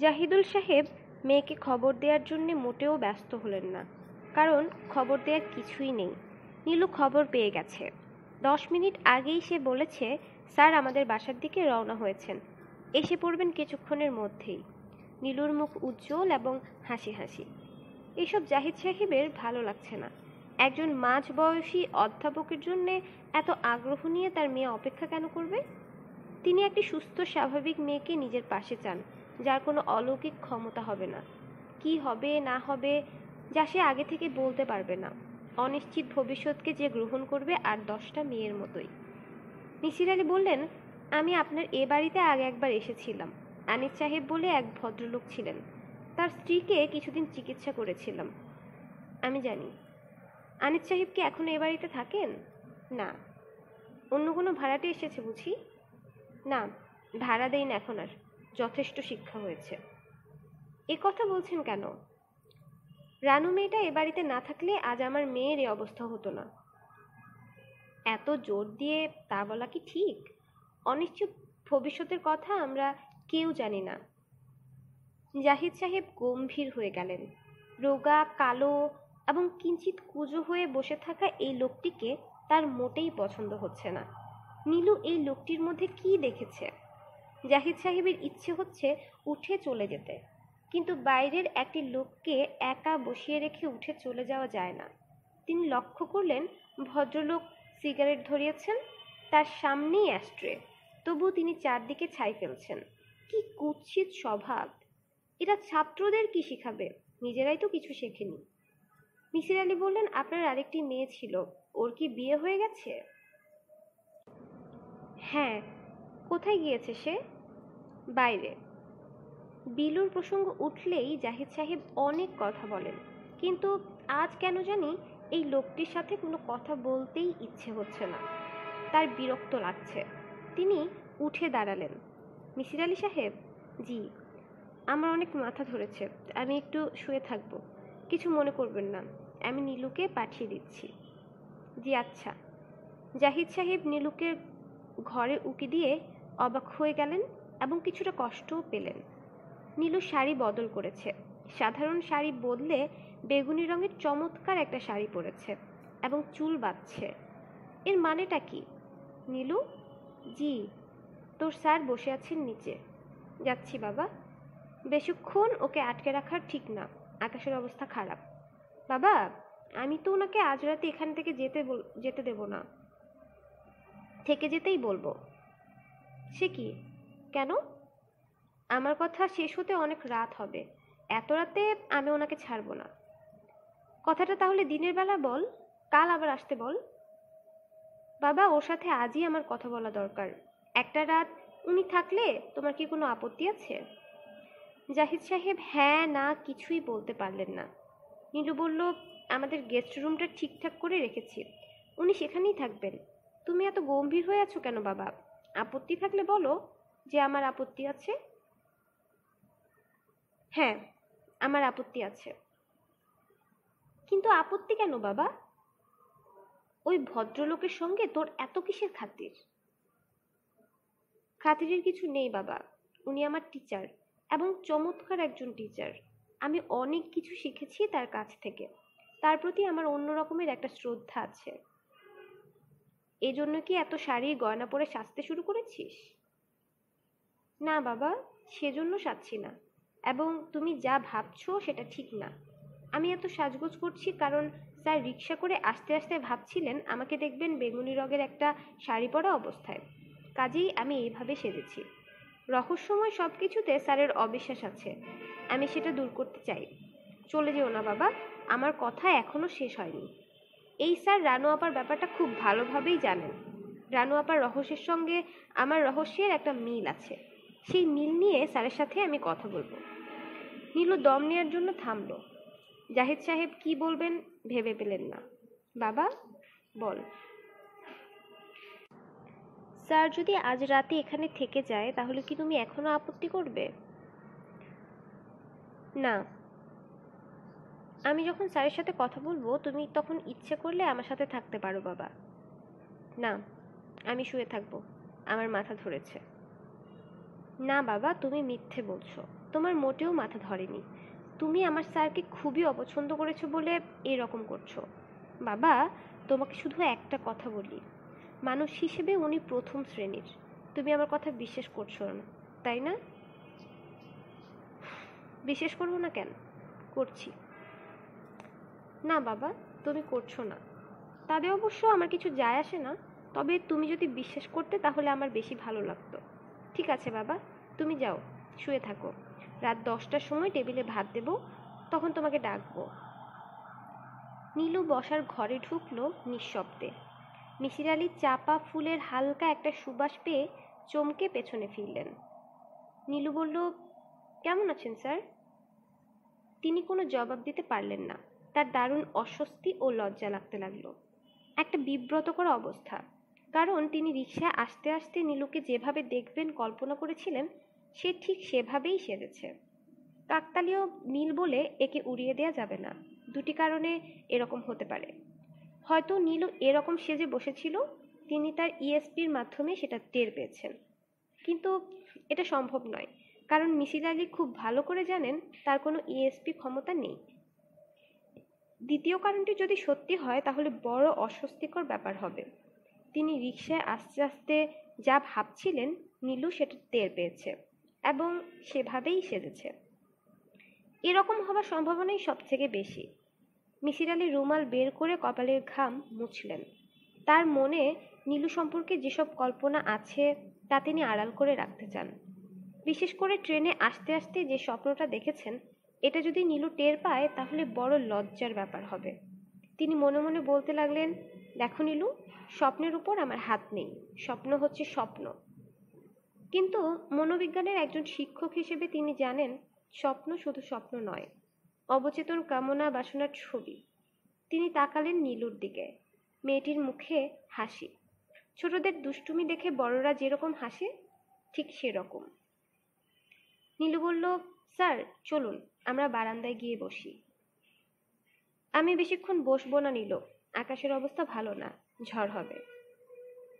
জাহিদুল সাহেব মেয়েকে খবর দেওয়ার জন্য মোটেও ব্যস্ত হলেন না কারণ খবর দেওয়ার কিছুই নেই নীলু খবর পেয়ে গেছে দশ মিনিট আগেই সে বলেছে স্যার আমাদের বাসার দিকে রওনা হয়েছেন এসে পড়বেন কিছুক্ষণের মধ্যেই নীলুর মুখ উজ্জ্বল এবং হাসি হাসি এসব জাহিদ সাহেবের ভালো লাগছে না একজন মাঝ বয়সী অধ্যাপকের জন্য এত আগ্রহ নিয়ে তার মেয়ে অপেক্ষা কেন করবে তিনি একটি সুস্থ স্বাভাবিক মেয়েকে নিজের পাশে চান যার কোনো অলৌকিক ক্ষমতা হবে না কি হবে না হবে যা সে আগে থেকে বলতে পারবে না অনিশ্চিত ভবিষ্যৎকে যে গ্রহণ করবে আর দশটা মেয়ের মতোই নিসির আলী বললেন আমি আপনার এ বাড়িতে আগে একবার এসেছিলাম আনিস সাহেব বলে এক ভদ্রলোক ছিলেন তার স্ত্রীকে কিছুদিন চিকিৎসা করেছিলাম আমি জানি আনিস সাহেব কি এখন এ বাড়িতে থাকেন না অন্য কোনো ভাড়াটে এসেছে বুঝি না ভাড়া দেই না এখন আর যথেষ্ট শিক্ষা হয়েছে এ কথা বলছেন কেন রানু মেয়েটা এ বাড়িতে না থাকলে আজ আমার মেয়ের এ অবস্থা হতো না এত জোর দিয়ে তা বলা কি ঠিক অনিশ্চিত ভবিষ্যতের কথা আমরা কেউ জানি না জাহিদ সাহেব গম্ভীর হয়ে গেলেন রোগা কালো এবং কিঞ্চিত কুজো হয়ে বসে থাকা এই লোকটিকে তার মোটেই পছন্দ হচ্ছে না নীলু এই লোকটির মধ্যে কি দেখেছে জাহিদ সাহেবের ইচ্ছে হচ্ছে উঠে চলে যেতে কিন্তু বাইরের একটি লোককে একা বসিয়ে রেখে উঠে চলে যাওয়া যায় না তিনি লক্ষ্য করলেন ভদ্রলোক সিগারেট ধরিয়েছেন তার সামনেই অ্যাস্ট্রে তবু তিনি চারদিকে ছাই ফেলছেন কি কুৎসিত স্বভাব এটা ছাত্রদের কি শিখাবে নিজেরাই তো কিছু শেখেনি মিসির আলী বললেন আপনার আরেকটি মেয়ে ছিল ওর কি বিয়ে হয়ে গেছে হ্যাঁ কোথায় গিয়েছে সে বাইরে বিলুর প্রসঙ্গ উঠলেই জাহিদ সাহেব অনেক কথা বলেন কিন্তু আজ কেন জানি এই লোকটির সাথে কোনো কথা বলতেই ইচ্ছে হচ্ছে না তার বিরক্ত লাগছে তিনি উঠে দাঁড়ালেন মিসির আলি সাহেব জি আমার অনেক মাথা ধরেছে আমি একটু শুয়ে থাকব কিছু মনে করবেন না আমি নীলুকে পাঠিয়ে দিচ্ছি জি আচ্ছা জাহিদ সাহেব নীলুকে ঘরে উকি দিয়ে অবাক হয়ে গেলেন এবং কিছুটা কষ্টও পেলেন নীলু শাড়ি বদল করেছে সাধারণ শাড়ি বদলে বেগুনি রঙের চমৎকার একটা শাড়ি পরেছে এবং চুল বাঁধছে এর মানেটা কি নীলু জি তোর স্যার বসে আছেন নিচে যাচ্ছি বাবা বেশিক্ষণ ওকে আটকে রাখার ঠিক না আকাশের অবস্থা খারাপ বাবা আমি তো ওনাকে আজ রাতে এখান থেকে যেতে যেতে দেব না থেকে যেতেই বলবো সে কি কেন আমার কথা শেষ হতে অনেক রাত হবে এত রাতে আমি ওনাকে ছাড়ব না কথাটা তাহলে দিনের বেলা বল কাল আবার আসতে বল বাবা ওর সাথে আজই আমার কথা বলা দরকার একটা রাত উনি থাকলে তোমার কি কোনো আপত্তি আছে জাহিদ সাহেব হ্যাঁ না কিছুই বলতে পারলেন না নীলু বলল আমাদের গেস্ট রুমটা ঠিকঠাক করে রেখেছি উনি সেখানেই থাকবেন তুমি এত গম্ভীর হয়ে আছো কেন বাবা আপত্তি থাকলে বলো যে আমার আপত্তি আছে হ্যাঁ আমার আপত্তি আছে কিন্তু আপত্তি কেন বাবা ওই ভদ্রলোকের সঙ্গে তোর এত কিসের খাতির খাতিরের কিছু নেই বাবা উনি আমার টিচার এবং চমৎকার একজন টিচার আমি অনেক কিছু শিখেছি তার কাছ থেকে তার প্রতি আমার অন্য রকমের একটা শ্রদ্ধা আছে এজন্য কি এত শাড়ি গয়না পরে সাজতে শুরু করেছিস না বাবা সেজন্য সাজছি না এবং তুমি যা ভাবছো সেটা ঠিক না আমি এত সাজগোজ করছি কারণ স্যার রিক্সা করে আস্তে আস্তে ভাবছিলেন আমাকে দেখবেন বেগুনি রঙের একটা শাড়ি পরা অবস্থায় কাজেই আমি এইভাবে সেজেছি রহস্যময় সব কিছুতে স্যারের অবিশ্বাস আছে আমি সেটা দূর করতে চাই চলে যেও না বাবা আমার কথা এখনও শেষ হয়নি এই স্যার রানু আপার ব্যাপারটা খুব ভালোভাবেই জানেন রানু আপার রহস্যের সঙ্গে আমার রহস্যের একটা মিল আছে সেই মিল নিয়ে স্যারের সাথে আমি কথা বলবো নীলু দম নেওয়ার জন্য থামল জাহিদ সাহেব কি বলবেন ভেবে পেলেন না বাবা বল স্যার যদি আজ রাতে এখানে থেকে যায় তাহলে কি তুমি এখনো আপত্তি করবে না আমি যখন স্যারের সাথে কথা বলবো তুমি তখন ইচ্ছে করলে আমার সাথে থাকতে পারো বাবা না আমি শুয়ে থাকবো আমার মাথা ধরেছে না বাবা তুমি মিথ্যে বলছো তোমার মোটেও মাথা ধরেনি তুমি আমার স্যারকে খুবই অপছন্দ করেছো বলে এরকম করছো বাবা তোমাকে শুধু একটা কথা বলি মানুষ হিসেবে উনি প্রথম শ্রেণীর তুমি আমার কথা বিশ্বাস করছো না তাই না বিশ্বাস করবো না কেন করছি না বাবা তুমি করছো না তাতে অবশ্য আমার কিছু যায় আসে না তবে তুমি যদি বিশ্বাস করতে তাহলে আমার বেশি ভালো লাগতো ঠিক আছে বাবা তুমি যাও শুয়ে থাকো রাত দশটার সময় টেবিলে ভাত দেব তখন তোমাকে ডাকবো নীলু বসার ঘরে ঢুকলো নিঃশব্দে মিসির আলি চাপা ফুলের হালকা একটা সুবাস পেয়ে চমকে পেছনে ফিরলেন নীলু বলল কেমন আছেন স্যার তিনি কোনো জবাব দিতে পারলেন না তার দারুণ অস্বস্তি ও লজ্জা লাগতে লাগলো একটা বিব্রতকর অবস্থা কারণ তিনি রিক্সায় আসতে আসতে নীলুকে যেভাবে দেখবেন কল্পনা করেছিলেন সে ঠিক সেভাবেই সেজেছে কাকতালীয় নীল বলে একে উড়িয়ে দেওয়া যাবে না দুটি কারণে এরকম হতে পারে হয়তো নীলু এরকম সেজে বসেছিল তিনি তার ইএসপির e মাধ্যমে সেটা টের পেয়েছেন কিন্তু এটা সম্ভব নয় কারণ মিসির আলী খুব ভালো করে জানেন তার কোনো ইএসপি e ক্ষমতা নেই দ্বিতীয় কারণটি যদি সত্যি হয় তাহলে বড় অস্বস্তিকর ব্যাপার হবে তিনি রিক্সায় আস্তে আস্তে যা ভাবছিলেন নীলু সেটা টের পেয়েছে এবং সেভাবেই সেজেছে এরকম হবার সম্ভাবনাই সবথেকে বেশি মিসির আলী রুমাল বের করে কপালের ঘাম মুছলেন তার মনে নীলু সম্পর্কে যেসব কল্পনা আছে তা তিনি আড়াল করে রাখতে চান বিশেষ করে ট্রেনে আসতে আসতে যে স্বপ্নটা দেখেছেন এটা যদি নীলু টের পায় তাহলে বড় লজ্জার ব্যাপার হবে তিনি মনে মনে বলতে লাগলেন দেখো নীলু স্বপ্নের উপর আমার হাত নেই স্বপ্ন হচ্ছে স্বপ্ন কিন্তু মনোবিজ্ঞানের একজন শিক্ষক হিসেবে তিনি জানেন স্বপ্ন শুধু স্বপ্ন নয় অবচেতন কামনা বাসনার ছবি তিনি তাকালেন নীলুর দিকে মেয়েটির মুখে হাসি ছোটদের দুষ্টুমি দেখে বড়রা যেরকম হাসে ঠিক সেরকম নীলু বলল স্যার চলুন আমরা বারান্দায় গিয়ে বসি আমি বেশিক্ষণ বসবো না নীলু আকাশের অবস্থা ভালো না ঝড় হবে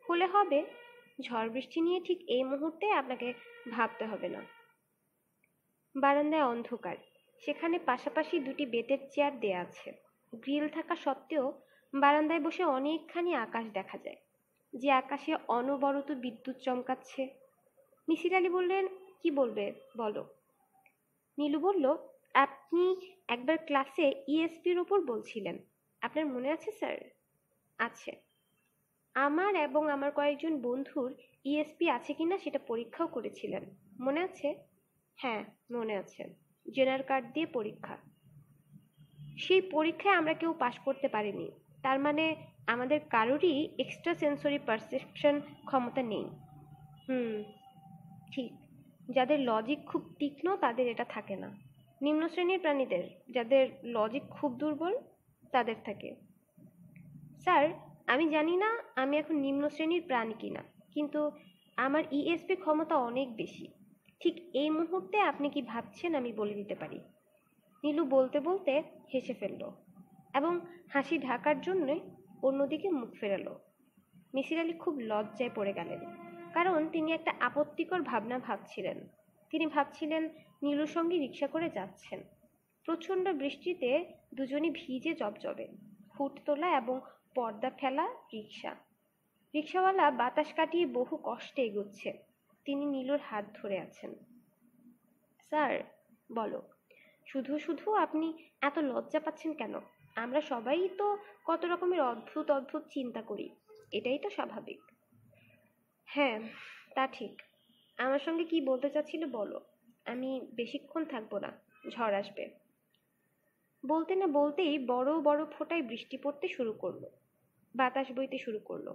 হলে হবে ঝড় বৃষ্টি নিয়ে ঠিক এই মুহূর্তে আপনাকে ভাবতে হবে না বারান্দায় অন্ধকার সেখানে পাশাপাশি দুটি বেতের চেয়ার দেয়া আছে গ্রিল থাকা সত্ত্বেও বারান্দায় বসে অনেকখানি আকাশ দেখা যায় যে আকাশে অনবরত বিদ্যুৎ চমকাচ্ছে মিসির আলী বললেন কি বলবে বলো নীলু বলল আপনি একবার ক্লাসে ইএসপির e ওপর বলছিলেন আপনার মনে আছে স্যার আছে আমার এবং আমার কয়েকজন বন্ধুর ইএসপি e আছে কিনা সেটা পরীক্ষাও করেছিলেন মনে আছে হ্যাঁ মনে আছে জেনার কার্ড দিয়ে পরীক্ষা সেই পরীক্ষায় আমরা কেউ পাশ করতে পারিনি তার মানে আমাদের কারোরই এক্সট্রা সেন্সরি পারসেপশন ক্ষমতা নেই হুম ঠিক যাদের লজিক খুব তীক্ষ্ণ তাদের এটা থাকে না নিম্ন শ্রেণীর প্রাণীদের যাদের লজিক খুব দুর্বল তাদের থাকে স্যার আমি জানি না আমি এখন নিম্ন শ্রেণীর প্রাণী কিনা কিন্তু আমার ইএসপি e ক্ষমতা অনেক বেশি ঠিক এই মুহূর্তে আপনি কি ভাবছেন আমি বলে দিতে পারি নীলু বলতে বলতে হেসে ফেলল এবং হাসি ঢাকার জন্য অন্যদিকে মুখ ফেরালো মিসির আলী খুব লজ্জায় পড়ে গেলেন কারণ তিনি একটা আপত্তিকর ভাবনা ভাবছিলেন তিনি ভাবছিলেন নীলুর সঙ্গে রিক্সা করে যাচ্ছেন প্রচণ্ড বৃষ্টিতে দুজনই ভিজে জবজবে ফুট তোলা এবং পর্দা ফেলা রিক্সা রিক্সাওয়ালা বাতাস কাটিয়ে বহু কষ্টে এগোচ্ছে তিনি নীলুর হাত ধরে আছেন স্যার বলো শুধু শুধু আপনি এত লজ্জা পাচ্ছেন কেন আমরা সবাই তো কত রকমের অদ্ভুত অদ্ভুত চিন্তা করি এটাই তো স্বাভাবিক হ্যাঁ তা ঠিক আমার সঙ্গে কি বলতে চাচ্ছিল বলো আমি বেশিক্ষণ থাকবো না ঝড় আসবে বলতে না বলতেই বড় বড় ফোঁটায় বৃষ্টি পড়তে শুরু করলো বাতাস বইতে শুরু করলো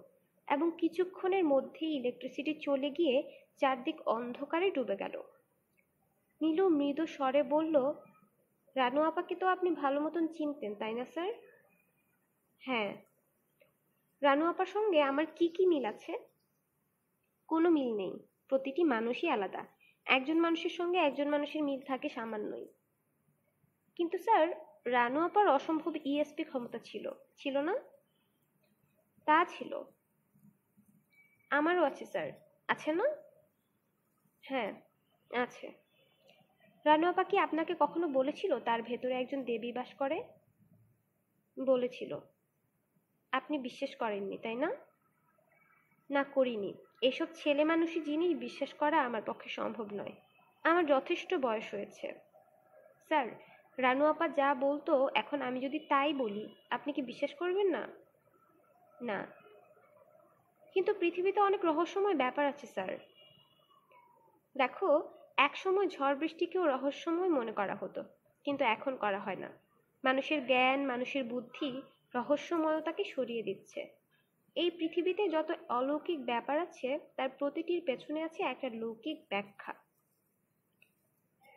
এবং কিছুক্ষণের মধ্যেই ইলেকট্রিসিটি চলে গিয়ে চারদিক অন্ধকারে ডুবে গেল নীলু মৃদু স্বরে বলল রানু আপাকে তো আপনি ভালো মতন চিনতেন তাই না স্যার হ্যাঁ রানু আপার সঙ্গে আমার কি কি মিল আছে কোনো মিল নেই প্রতিটি মানুষই আলাদা একজন মানুষের সঙ্গে একজন মানুষের মিল থাকে সামান্যই কিন্তু স্যার রানু আপার অসম্ভব ইএসপি e ক্ষমতা ছিল ছিল না তা ছিল আমারও আছে স্যার আছে না হ্যাঁ আছে রানু আপা কি আপনাকে কখনো বলেছিল তার ভেতরে একজন দেবী বাস করে বলেছিল আপনি বিশ্বাস করেননি তাই না না করিনি এসব ছেলে মানুষই জিনিস বিশ্বাস করা আমার পক্ষে সম্ভব নয় আমার যথেষ্ট বয়স হয়েছে স্যার রানু আপা যা বলতো এখন আমি যদি তাই বলি আপনি কি বিশ্বাস করবেন না না কিন্তু পৃথিবীতে অনেক রহস্যময় ব্যাপার আছে স্যার দেখো একসময় ঝড় বৃষ্টিকেও রহস্যময় মনে করা হতো কিন্তু এখন করা হয় না মানুষের জ্ঞান মানুষের বুদ্ধি রহস্যময়তাকে সরিয়ে দিচ্ছে এই পৃথিবীতে যত অলৌকিক ব্যাপার আছে তার প্রতিটির পেছনে আছে একটা লৌকিক ব্যাখ্যা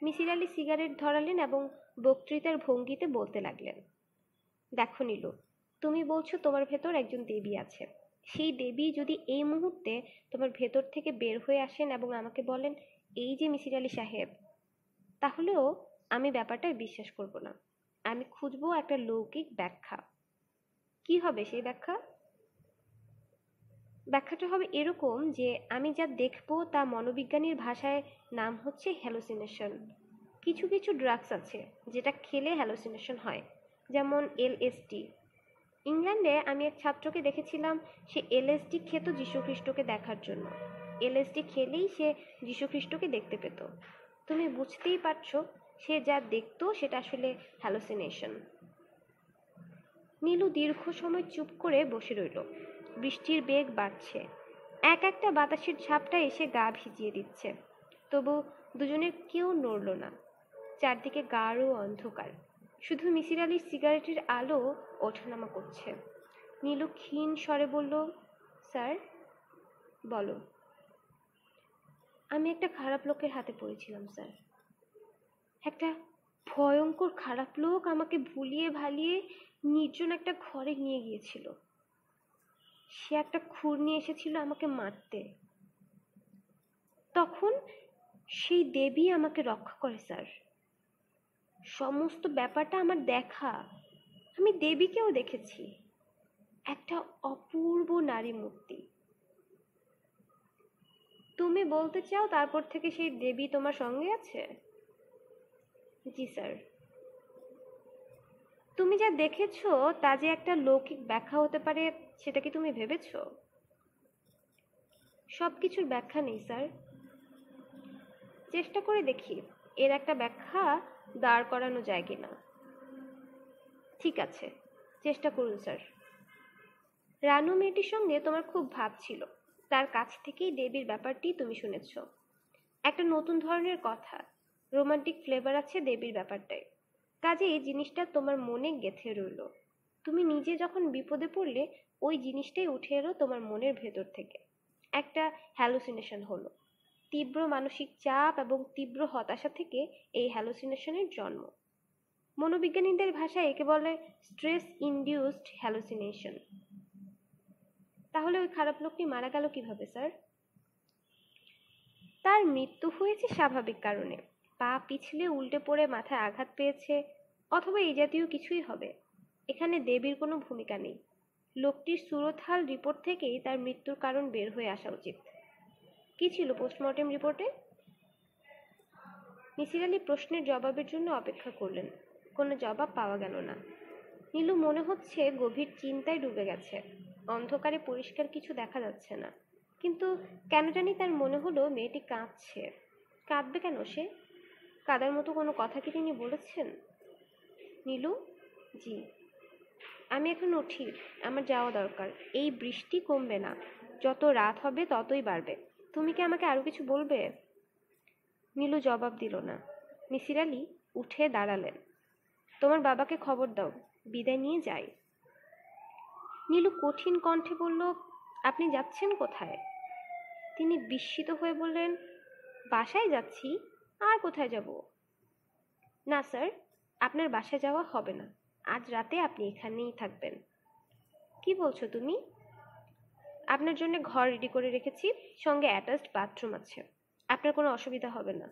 মিসির আলি সিগারেট ধরালেন এবং বক্তৃতার ভঙ্গিতে বলতে লাগলেন দেখো নীলু তুমি বলছো তোমার ভেতর একজন দেবী আছে সেই দেবী যদি এই মুহূর্তে তোমার ভেতর থেকে বের হয়ে আসেন এবং আমাকে বলেন এই যে মিসির আলী সাহেব তাহলেও আমি ব্যাপারটা বিশ্বাস করব না আমি খুঁজবো একটা লৌকিক ব্যাখ্যা কি হবে সেই ব্যাখ্যা ব্যাখ্যাটা হবে এরকম যে আমি যা দেখব তা মনোবিজ্ঞানীর ভাষায় নাম হচ্ছে হ্যালোসিনেশন কিছু কিছু ড্রাগস আছে যেটা খেলে হ্যালোসিনেশন হয় যেমন এলএসটি ইংল্যান্ডে আমি এক ছাত্রকে দেখেছিলাম সে এলএসডি খেত যীশুখ্রিস্টকে দেখার জন্য এলএসডি খেলেই সে যীশুখ্রিস্টকে দেখতে পেত তুমি বুঝতেই পারছো সে যা দেখতো সেটা আসলে হ্যালোসিনেশন নীলু দীর্ঘ সময় চুপ করে বসে রইল বৃষ্টির বেগ বাড়ছে এক একটা বাতাসের ঝাপটা এসে গা ভিজিয়ে দিচ্ছে তবু দুজনের কেউ নড়ল না চারদিকে গাঢ় অন্ধকার শুধু মিসির আলির সিগারেটের আলো ওঠানামা করছে নীলু ক্ষীণ স্বরে বলল স্যার বলো আমি একটা খারাপ লোকের হাতে পড়েছিলাম স্যার একটা ভয়ঙ্কর খারাপ লোক আমাকে ভুলিয়ে ভালিয়ে নির্জন একটা ঘরে নিয়ে গিয়েছিল সে একটা খুর নিয়ে এসেছিল আমাকে মারতে তখন সেই দেবী আমাকে রক্ষা করে স্যার সমস্ত ব্যাপারটা আমার দেখা আমি দেবীকেও দেখেছি একটা অপূর্ব নারী মূর্তি তুমি বলতে চাও তারপর থেকে সেই দেবী তোমার সঙ্গে আছে জি স্যার তুমি যা দেখেছো তা যে একটা লৌকিক ব্যাখ্যা হতে পারে সেটা কি তুমি ভেবেছ সব কিছুর ব্যাখ্যা নেই স্যার চেষ্টা করে দেখি এর একটা ব্যাখ্যা দাঁড় করানো যায় কিনা ঠিক আছে চেষ্টা করুন স্যার রানু মেয়েটির সঙ্গে তোমার খুব ভাব ছিল তার কাছ থেকেই দেবীর ব্যাপারটি তুমি শুনেছ একটা নতুন ধরনের কথা রোমান্টিক ফ্লেভার আছে দেবীর ব্যাপারটায় কাজে এই জিনিসটা তোমার মনে গেঁথে রইল তুমি নিজে যখন বিপদে পড়লে ওই জিনিসটাই উঠে এলো তোমার মনের ভেতর থেকে একটা হ্যালোসিনেশন হলো তীব্র মানসিক চাপ এবং তীব্র হতাশা থেকে এই হ্যালোসিনেশনের জন্ম মনোবিজ্ঞানীদের ভাষায় একে বলে স্ট্রেস ইনডিউসড হ্যালোসিনেশন তাহলে ওই খারাপ লোকটি মারা গেল কিভাবে স্যার তার মৃত্যু হয়েছে স্বাভাবিক কারণে পা পিছলে উল্টে পড়ে মাথায় আঘাত পেয়েছে অথবা এই জাতীয় কিছুই হবে এখানে দেবীর কোনো ভূমিকা নেই লোকটির সুরতহাল রিপোর্ট থেকেই তার মৃত্যুর কারণ বের হয়ে আসা উচিত কি ছিল পোস্টমর্টেম রিপোর্টে নিসির আলি প্রশ্নের জবাবের জন্য অপেক্ষা করলেন কোনো জবাব পাওয়া গেল না নীলু মনে হচ্ছে গভীর চিন্তায় ডুবে গেছে অন্ধকারে পরিষ্কার কিছু দেখা যাচ্ছে না কিন্তু কেন জানি তার মনে হলো মেয়েটি কাঁদছে কাঁদবে কেন সে কাদার মতো কোনো কথা কি তিনি বলেছেন নীলু জি আমি এখন উঠি আমার যাওয়া দরকার এই বৃষ্টি কমবে না যত রাত হবে ততই বাড়বে তুমি কি আমাকে আরও কিছু বলবে নীলু জবাব দিল না মিসির আলি উঠে দাঁড়ালেন তোমার বাবাকে খবর দাও বিদায় নিয়ে যাই নীলু কঠিন কণ্ঠে বলল আপনি যাচ্ছেন কোথায় তিনি বিস্মিত হয়ে বললেন বাসায় যাচ্ছি আর কোথায় যাব না স্যার আপনার বাসায় যাওয়া হবে না আজ রাতে আপনি এখানেই থাকবেন কি বলছো তুমি আপনার জন্য ঘর রেডি করে রেখেছি সঙ্গে অ্যাটাচড বাথরুম আছে আপনার কোনো অসুবিধা হবে না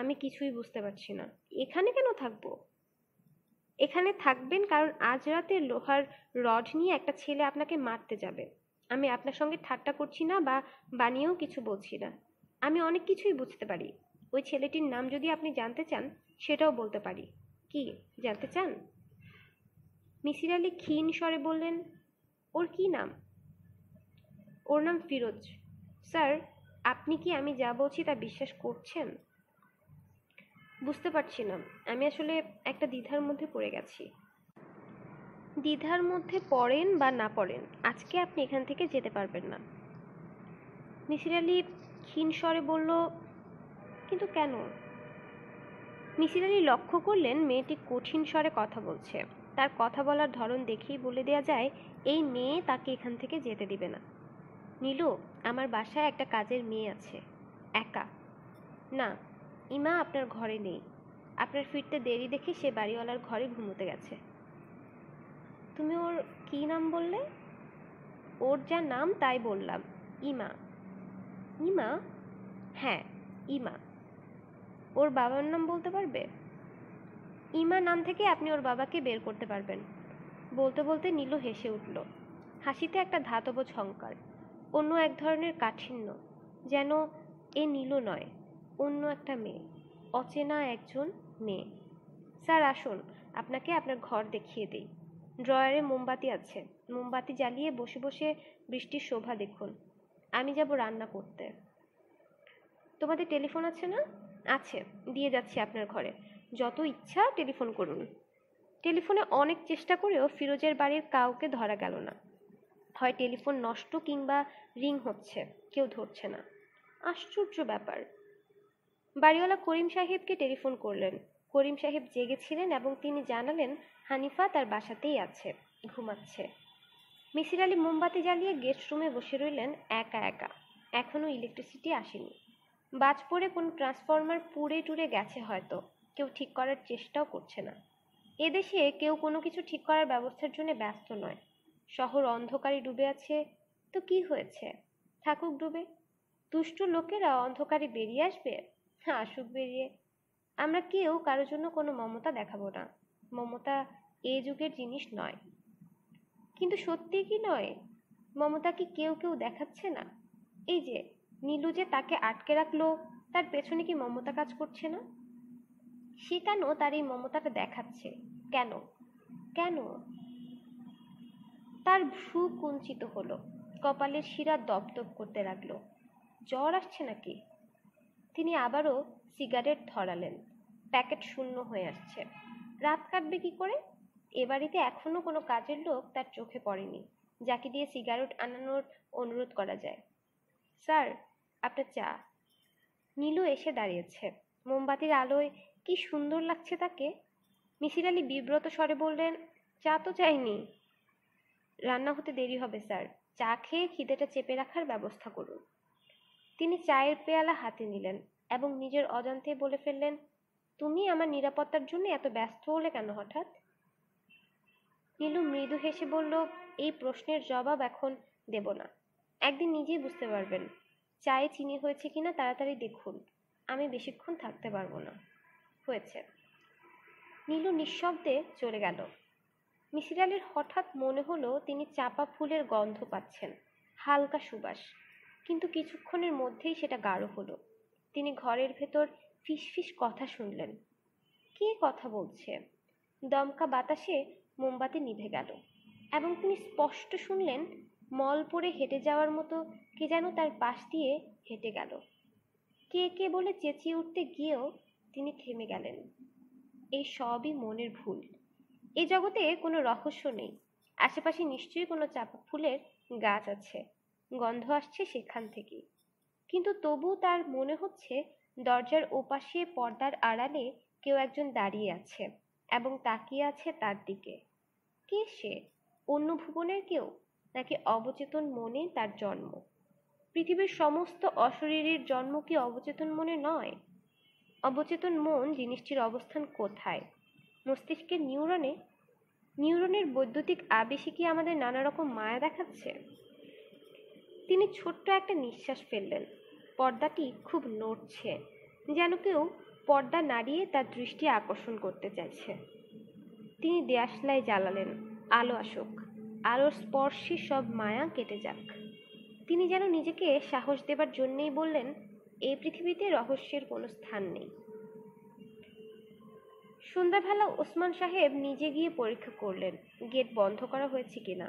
আমি কিছুই বুঝতে পারছি না এখানে কেন থাকবো এখানে থাকবেন কারণ আজ রাতে লোহার রড নিয়ে একটা ছেলে আপনাকে মারতে যাবে আমি আপনার সঙ্গে ঠাট্টা করছি না বা বানিয়েও কিছু বলছি না আমি অনেক কিছুই বুঝতে পারি ওই ছেলেটির নাম যদি আপনি জানতে চান সেটাও বলতে পারি কি জানতে চান মিসির আলী ক্ষীণ স্বরে বললেন ওর কি নাম ওর নাম ফিরোজ স্যার আপনি কি আমি যা বলছি তা বিশ্বাস করছেন বুঝতে পারছি না আমি আসলে একটা দ্বিধার মধ্যে পড়ে গেছি দ্বিধার মধ্যে পড়েন বা না পড়েন আজকে আপনি এখান থেকে যেতে পারবেন না মিসির আলি ক্ষীণ স্বরে বলল কিন্তু কেন মিসির আলি লক্ষ্য করলেন মেয়েটি কঠিন স্বরে কথা বলছে তার কথা বলার ধরন দেখেই বলে দেওয়া যায় এই মেয়ে তাকে এখান থেকে যেতে দিবে না নীলু আমার বাসায় একটা কাজের মেয়ে আছে একা না ইমা আপনার ঘরে নেই আপনার ফিরতে দেরি দেখে সে বাড়িওয়ালার ঘরে ঘুমোতে গেছে তুমি ওর কি নাম বললে ওর যা নাম তাই বললাম ইমা ইমা হ্যাঁ ইমা ওর বাবার নাম বলতে পারবে ইমা নাম থেকে আপনি ওর বাবাকে বের করতে পারবেন বলতে বলতে নীলু হেসে উঠল হাসিতে একটা ধাতব ছঙ্কার অন্য এক ধরনের কাঠিন্য যেন এ নীলু নয় অন্য একটা মেয়ে অচেনা একজন মেয়ে স্যার আসুন আপনাকে আপনার ঘর দেখিয়ে দিই ড্রয়ারে মোমবাতি আছে মোমবাতি জ্বালিয়ে বসে বসে বৃষ্টির শোভা দেখুন আমি যাব রান্না করতে তোমাদের টেলিফোন আছে না আছে দিয়ে যাচ্ছি আপনার ঘরে যত ইচ্ছা টেলিফোন করুন টেলিফোনে অনেক চেষ্টা করেও ফিরোজের বাড়ির কাউকে ধরা গেল না হয় টেলিফোন নষ্ট কিংবা রিং হচ্ছে কেউ ধরছে না আশ্চর্য ব্যাপার বাড়িওয়ালা করিম সাহেবকে টেলিফোন করলেন করিম সাহেব জেগেছিলেন এবং তিনি জানালেন হানিফা তার বাসাতেই আছে ঘুমাচ্ছে মিসির আলী মোমবাতি জ্বালিয়ে গেস্ট রুমে বসে রইলেন একা একা এখনও ইলেকট্রিসিটি আসেনি বাজ পড়ে কোনো ট্রান্সফরমার পুড়ে টুড়ে গেছে হয়তো কেউ ঠিক করার চেষ্টাও করছে না এদেশে কেউ কোনো কিছু ঠিক করার ব্যবস্থার জন্য ব্যস্ত নয় শহর অন্ধকারে ডুবে আছে তো কি হয়েছে থাকুক ডুবে দুষ্ট লোকেরা অন্ধকারে বেরিয়ে আসবে আসুক বেরিয়ে আমরা কেউ কারোর জন্য কোনো মমতা দেখাবো না মমতা এ যুগের জিনিস নয় কিন্তু সত্যি কি নয় মমতা কি কেউ কেউ দেখাচ্ছে না এই যে নীলু যে তাকে আটকে রাখলো তার পেছনে কি মমতা কাজ করছে না সে কেন তার এই মমতাটা দেখাচ্ছে কেন কেন তার ভ্রু কুঞ্চিত হলো কপালের শিরা দপদপ করতে লাগল জ্বর আসছে নাকি তিনি আবারও সিগারেট ধরালেন প্যাকেট শূন্য হয়ে আসছে রাত কাটবে কি করে এ বাড়িতে এখনও কোনো কাজের লোক তার চোখে পড়েনি যাকে দিয়ে সিগারেট আনানোর অনুরোধ করা যায় স্যার আপনার চা নীলু এসে দাঁড়িয়েছে মোমবাতির আলোয় কি সুন্দর লাগছে তাকে মিসির আলী বিব্রত স্বরে বললেন চা তো চাইনি রান্না হতে দেরি হবে স্যার চা খেয়ে খিদেটা চেপে রাখার ব্যবস্থা করুন তিনি চায়ের পেয়ালা হাতে নিলেন এবং নিজের অজান্তে বলে ফেললেন তুমি আমার নিরাপত্তার জন্য এত ব্যস্ত হলে কেন হঠাৎ নীলু মৃদু হেসে বলল এই প্রশ্নের জবাব এখন দেব না একদিন নিজেই বুঝতে পারবেন চায়ে চিনি হয়েছে কিনা তাড়াতাড়ি দেখুন আমি বেশিক্ষণ থাকতে পারবো না হয়েছে নীলু নিঃশব্দে চলে গেল মিসির আলির হঠাৎ মনে হলো তিনি চাপা ফুলের গন্ধ পাচ্ছেন হালকা সুবাস কিন্তু কিছুক্ষণের মধ্যেই সেটা গাঢ় হলো তিনি ঘরের ভেতর ফিসফিস কথা শুনলেন কে কথা বলছে দমকা বাতাসে মোমবাতি নিভে গেল এবং তিনি স্পষ্ট শুনলেন মল পরে হেঁটে যাওয়ার মতো কে যেন তার পাশ দিয়ে হেঁটে গেল কে কে বলে চেঁচিয়ে উঠতে গিয়েও তিনি থেমে গেলেন এই সবই মনের ভুল এই জগতে কোনো রহস্য নেই আশেপাশে নিশ্চয়ই কোনো চাপা ফুলের গাছ আছে গন্ধ আসছে সেখান থেকে কিন্তু তবু তার মনে হচ্ছে দরজার ওপাশে পর্দার আড়ালে কেউ একজন দাঁড়িয়ে আছে এবং তাকিয়ে আছে তার দিকে কে সে অন্য ভুবনের কেউ নাকি অবচেতন মনে তার জন্ম পৃথিবীর সমস্ত অশরীরীর জন্ম কি অবচেতন মনে নয় অবচেতন মন জিনিসটির অবস্থান কোথায় মস্তিষ্কের নিউরনে নিউরনের বৈদ্যুতিক আবেশে কি আমাদের নানা রকম মায়া দেখাচ্ছে তিনি ছোট্ট একটা নিঃশ্বাস ফেললেন পর্দাটি খুব নড়ছে যেন কেউ পর্দা নাড়িয়ে তার দৃষ্টি আকর্ষণ করতে চাইছে তিনি দেয়াশলাই জ্বালালেন আলো আসুক আলোর স্পর্শে সব মায়া কেটে যাক তিনি যেন নিজেকে সাহস দেবার জন্যেই বললেন এই পৃথিবীতে রহস্যের কোনো স্থান নেই সন্ধ্যাবেলা ওসমান সাহেব নিজে গিয়ে পরীক্ষা করলেন গেট বন্ধ করা হয়েছে কিনা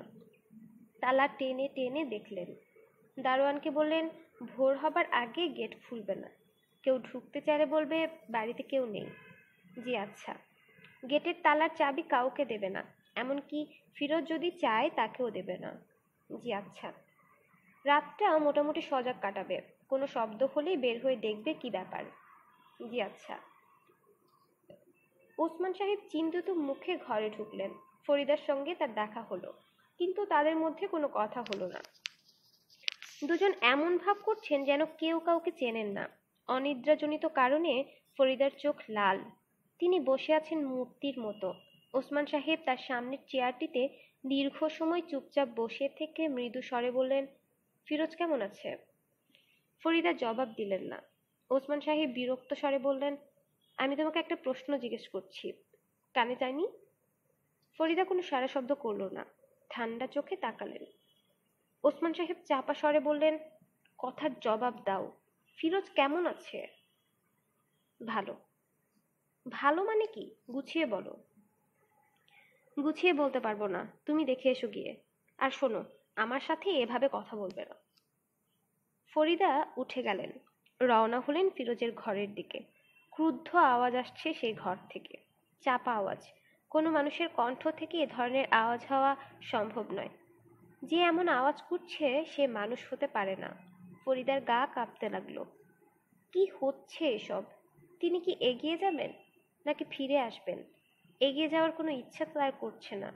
তালা টেনে টেনে দেখলেন দারোয়ানকে বললেন ভোর হবার আগে গেট খুলবে না কেউ ঢুকতে চাইলে বলবে বাড়িতে কেউ নেই জি আচ্ছা গেটের তালার চাবি কাউকে দেবে না এমনকি ফিরোজ যদি চায় তাকেও দেবে না জি আচ্ছা রাতটা মোটামুটি সজাগ কাটাবে কোনো শব্দ হলেই বের হয়ে দেখবে কি ব্যাপার জি আচ্ছা ওসমান সাহেব চিন্তিত মুখে ঘরে ঢুকলেন ফরিদার সঙ্গে তার দেখা হলো কিন্তু তাদের মধ্যে কোনো কথা হলো না দুজন এমন ভাব করছেন যেন কেউ কাউকে চেনেন না অনিদ্রাজনিত কারণে ফরিদার চোখ লাল তিনি বসে আছেন মূর্তির মতো ওসমান সাহেব তার সামনের চেয়ারটিতে দীর্ঘ সময় চুপচাপ বসে থেকে মৃদু স্বরে বললেন ফিরোজ কেমন আছে ফরিদা জবাব দিলেন না ওসমান সাহেব বিরক্ত স্বরে বললেন আমি তোমাকে একটা প্রশ্ন জিজ্ঞেস করছি কানে যায়নি ফরিদা কোনো সারা শব্দ করল না ঠান্ডা চোখে তাকালেন ওসমান সাহেব চাপা স্বরে বললেন কথার জবাব দাও ফিরোজ কেমন আছে ভালো ভালো মানে কি গুছিয়ে বলো গুছিয়ে বলতে পারবো না তুমি দেখে এসো গিয়ে আর শোনো আমার সাথে এভাবে কথা বলবে না ফরিদা উঠে গেলেন রওনা হলেন ফিরোজের ঘরের দিকে ক্রুদ্ধ আওয়াজ আসছে সেই ঘর থেকে চাপা আওয়াজ কোনো মানুষের কণ্ঠ থেকে এ ধরনের আওয়াজ হওয়া সম্ভব নয় যে এমন আওয়াজ করছে সে মানুষ হতে পারে না ফরিদার গা কাঁপতে লাগলো কি হচ্ছে এসব তিনি কি এগিয়ে যাবেন নাকি ফিরে আসবেন এগিয়ে যাওয়ার কোনো ইচ্ছা তো আর করছে না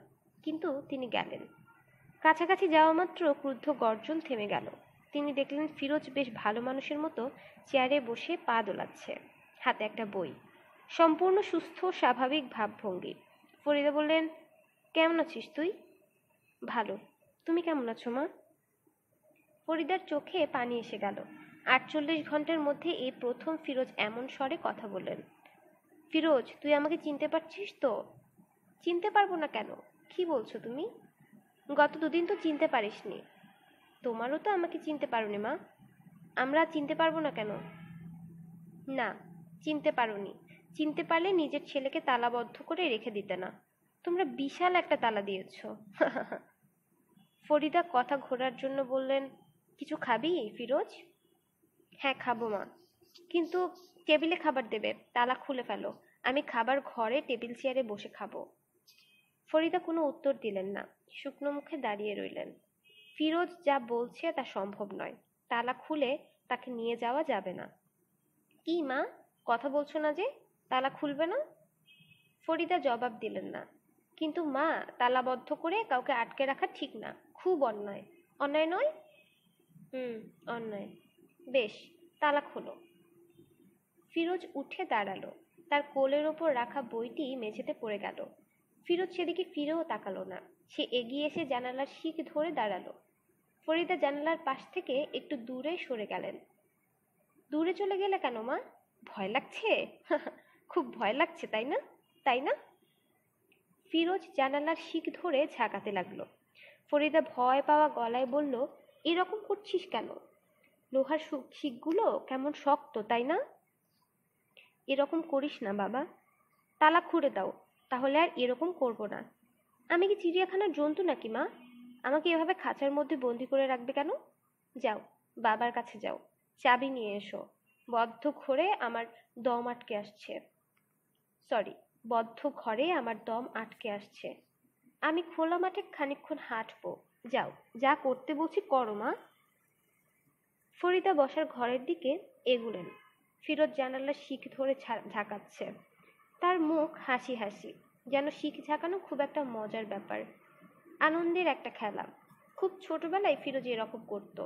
কিন্তু তিনি গেলেন কাছাকাছি যাওয়া মাত্র ক্রুদ্ধ গর্জন থেমে গেল তিনি দেখলেন ফিরোজ বেশ ভালো মানুষের মতো চেয়ারে বসে পা দোলাচ্ছে হাতে একটা বই সম্পূর্ণ সুস্থ স্বাভাবিক ভাবভঙ্গি ফরিদা বললেন কেমন আছিস তুই ভালো তুমি কেমন আছো মা ফরিদার চোখে পানি এসে গেল আটচল্লিশ ঘন্টার মধ্যে এই প্রথম ফিরোজ এমন স্বরে কথা বললেন ফিরোজ তুই আমাকে চিনতে পারছিস তো চিনতে পারবো না কেন কি বলছো তুমি গত দুদিন তো চিনতে পারিসনি তোমারও তো আমাকে চিনতে পারোনি মা আমরা চিনতে পারবো না কেন না চিনতে পারোনি চিনতে পারলে নিজের ছেলেকে তালাবদ্ধ করে রেখে দিতে না তোমরা বিশাল একটা তালা দিয়েছ [laughs] ফরিদা কথা ঘোরার জন্য বললেন কিছু খাবি ফিরোজ হ্যাঁ খাবো মা কিন্তু টেবিলে খাবার দেবে তালা খুলে ফেলো আমি খাবার ঘরে টেবিল চেয়ারে বসে খাবো ফরিদা কোনো উত্তর দিলেন না শুকনো মুখে দাঁড়িয়ে রইলেন ফিরোজ যা বলছে তা সম্ভব নয় তালা খুলে তাকে নিয়ে যাওয়া যাবে না কি মা কথা বলছো না যে তালা খুলবে না ফরিদা জবাব দিলেন না কিন্তু মা তালাবদ্ধ করে কাউকে আটকে রাখা ঠিক না খুব অন্যায় অন্যায় নয় হুম অন্যায় বেশ তালা খোলো ফিরোজ উঠে দাঁড়ালো তার কোলের ওপর রাখা বইটি মেঝেতে পড়ে গেল ফিরোজ সেদিকে ফিরেও তাকালো না সে এগিয়ে এসে জানালার শিক ধরে দাঁড়ালো ফরিদা জানালার পাশ থেকে একটু দূরে সরে গেলেন দূরে চলে গেলে কেন মা ভয় লাগছে [laughs] খুব ভয় লাগছে তাই না তাই না ফিরোজ জানালার শিক ধরে ঝাঁকাতে লাগলো ফরিদা ভয় পাওয়া গলায় বলল এরকম করছিস কেন লোহার শিকগুলো কেমন শক্ত তাই না এরকম করিস না বাবা তালা খুঁড়ে দাও তাহলে আর এরকম করব না আমি কি চিড়িয়াখানার জন্তু নাকি মা আমাকে এভাবে খাঁচার মধ্যে বন্দি করে রাখবে কেন যাও বাবার কাছে যাও চাবি নিয়ে এসো বদ্ধ ঘরে আমার দম আটকে আসছে সরি বদ্ধ ঘরে আমার দম আটকে আসছে আমি খোলা মাঠে খানিক্ষণ হাঁটবো যাও যা করতে বলছি করো মা ফরিদা বসার ঘরের দিকে এগুলেন ফিরোজ জানালা শিখ ধরে ঝাঁকাচ্ছে তার মুখ হাসি হাসি যেন শিখ ঝাঁকানো খুব একটা মজার ব্যাপার আনন্দের একটা খেলা খুব ছোটবেলায় ফিরোজ এরকম করতো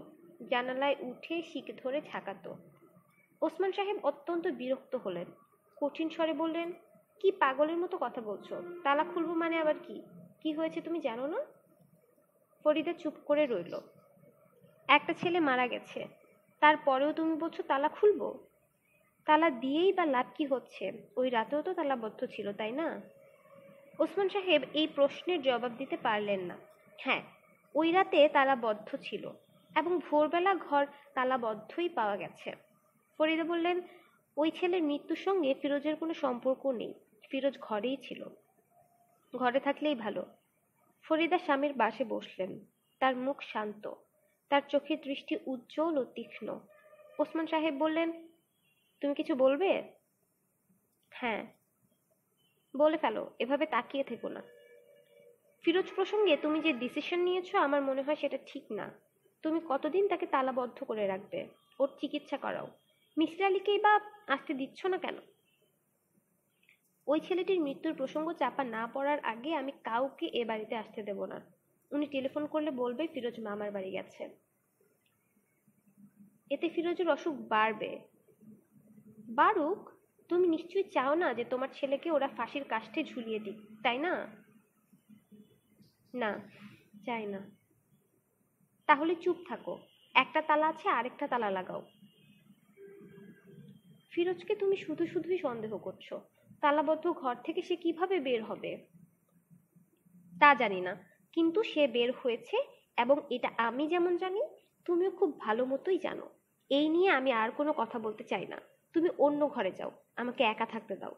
জানালায় উঠে শিখ ধরে ঝাঁকাতো ওসমান সাহেব অত্যন্ত বিরক্ত হলেন কঠিন স্বরে বললেন কি পাগলের মতো কথা বলছো তালা খুলবো মানে আবার কি কি হয়েছে তুমি জানো না ফরিদা চুপ করে রইল একটা ছেলে মারা গেছে তারপরেও তুমি বলছো তালা খুলবো তালা দিয়েই বা লাভ কি হচ্ছে ওই রাতেও তো তালাবদ্ধ ছিল তাই না ওসমান সাহেব এই প্রশ্নের জবাব দিতে পারলেন না হ্যাঁ ওই রাতে তালাবদ্ধ ছিল এবং ভোরবেলা ঘর তালাবদ্ধই পাওয়া গেছে ফরিদা বললেন ওই ছেলের মৃত্যুর সঙ্গে ফিরোজের কোনো সম্পর্ক নেই ফিরোজ ঘরেই ছিল ঘরে থাকলেই ভালো ফরিদা স্বামীর বাসে বসলেন তার মুখ শান্ত তার চোখের দৃষ্টি উজ্জ্বল ও তীক্ষ্ণ ওসমান সাহেব বললেন তুমি কিছু বলবে হ্যাঁ বলে ফেলো এভাবে তাকিয়ে থেকো না ফিরোজ প্রসঙ্গে তুমি যে ডিসিশন নিয়েছো আমার মনে হয় সেটা ঠিক না তুমি কতদিন তাকে তালাবদ্ধ করে রাখবে ওর চিকিৎসা করাও মিসির আলীকেই বা আসতে দিচ্ছ না কেন ওই ছেলেটির মৃত্যুর প্রসঙ্গ চাপা না পড়ার আগে আমি কাউকে এ বাড়িতে আসতে দেব না উনি টেলিফোন করলে বলবে ফিরোজ মামার বাড়ি গেছে এতে ফিরোজের অসুখ বাড়বে বাড়ুক তুমি নিশ্চয়ই চাও না যে তোমার ছেলেকে ওরা ফাঁসির কাষ্ঠে ঝুলিয়ে দিক তাই না না চাই না তাহলে চুপ থাকো একটা তালা আছে আরেকটা তালা লাগাও ফিরোজকে তুমি শুধু শুধুই সন্দেহ করছো তালাবদ্ধ ঘর থেকে সে কিভাবে বের হবে তা জানি না কিন্তু সে বের হয়েছে এবং এটা আমি যেমন জানি তুমিও খুব ভালো মতোই জানো এই নিয়ে আমি আর কোনো কথা বলতে চাই না তুমি অন্য ঘরে যাও আমাকে একা থাকতে দাও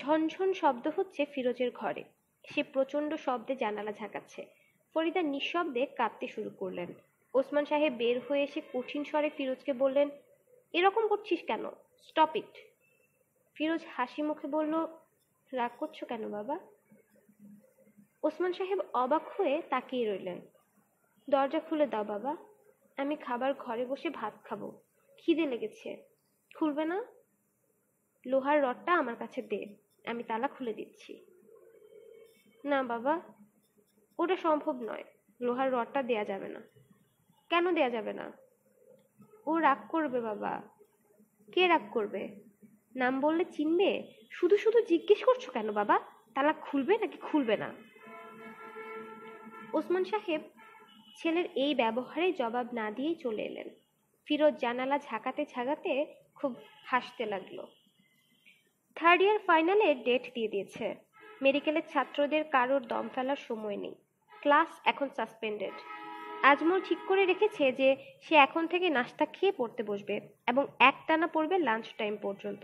ঝনঝন শব্দ হচ্ছে ফিরোজের ঘরে সে প্রচন্ড শব্দে জানালা ঝাঁকাচ্ছে ফরিদা নিঃশব্দে কাঁদতে শুরু করলেন ওসমান সাহেব বের হয়ে এসে কঠিন স্বরে ফিরোজকে বললেন এরকম করছিস কেন স্টপ ইট ফিরোজ হাসি মুখে বলল রাগ করছো কেন বাবা ওসমান সাহেব অবাক হয়ে তাকিয়ে রইলেন দরজা খুলে দাও বাবা আমি খাবার ঘরে বসে ভাত খাবো খিদে লেগেছে খুলবে না লোহার রডটা আমার কাছে দে আমি তালা খুলে দিচ্ছি না বাবা ওটা সম্ভব নয় লোহার রডটা দেয়া যাবে না কেন দেয়া যাবে না ও রাগ করবে বাবা কে রাগ করবে নাম বললে চিনবে শুধু শুধু জিজ্ঞেস করছো কেন বাবা তালা খুলবে নাকি খুলবে না ওসমান সাহেব ছেলের এই ব্যবহারে জবাব না দিয়েই চলে এলেন ফিরোজ জানালা ঝাঁকাতে ঝাঁকাতে খুব হাসতে লাগলো থার্ড ইয়ার ফাইনালে ডেট দিয়ে দিয়েছে মেডিকেলের ছাত্রদের কারোর দম ফেলার সময় নেই ক্লাস এখন সাসপেন্ডেড আজমল ঠিক করে রেখেছে যে সে এখন থেকে নাস্তা খেয়ে পড়তে বসবে এবং একটানা পড়বে লাঞ্চ টাইম পর্যন্ত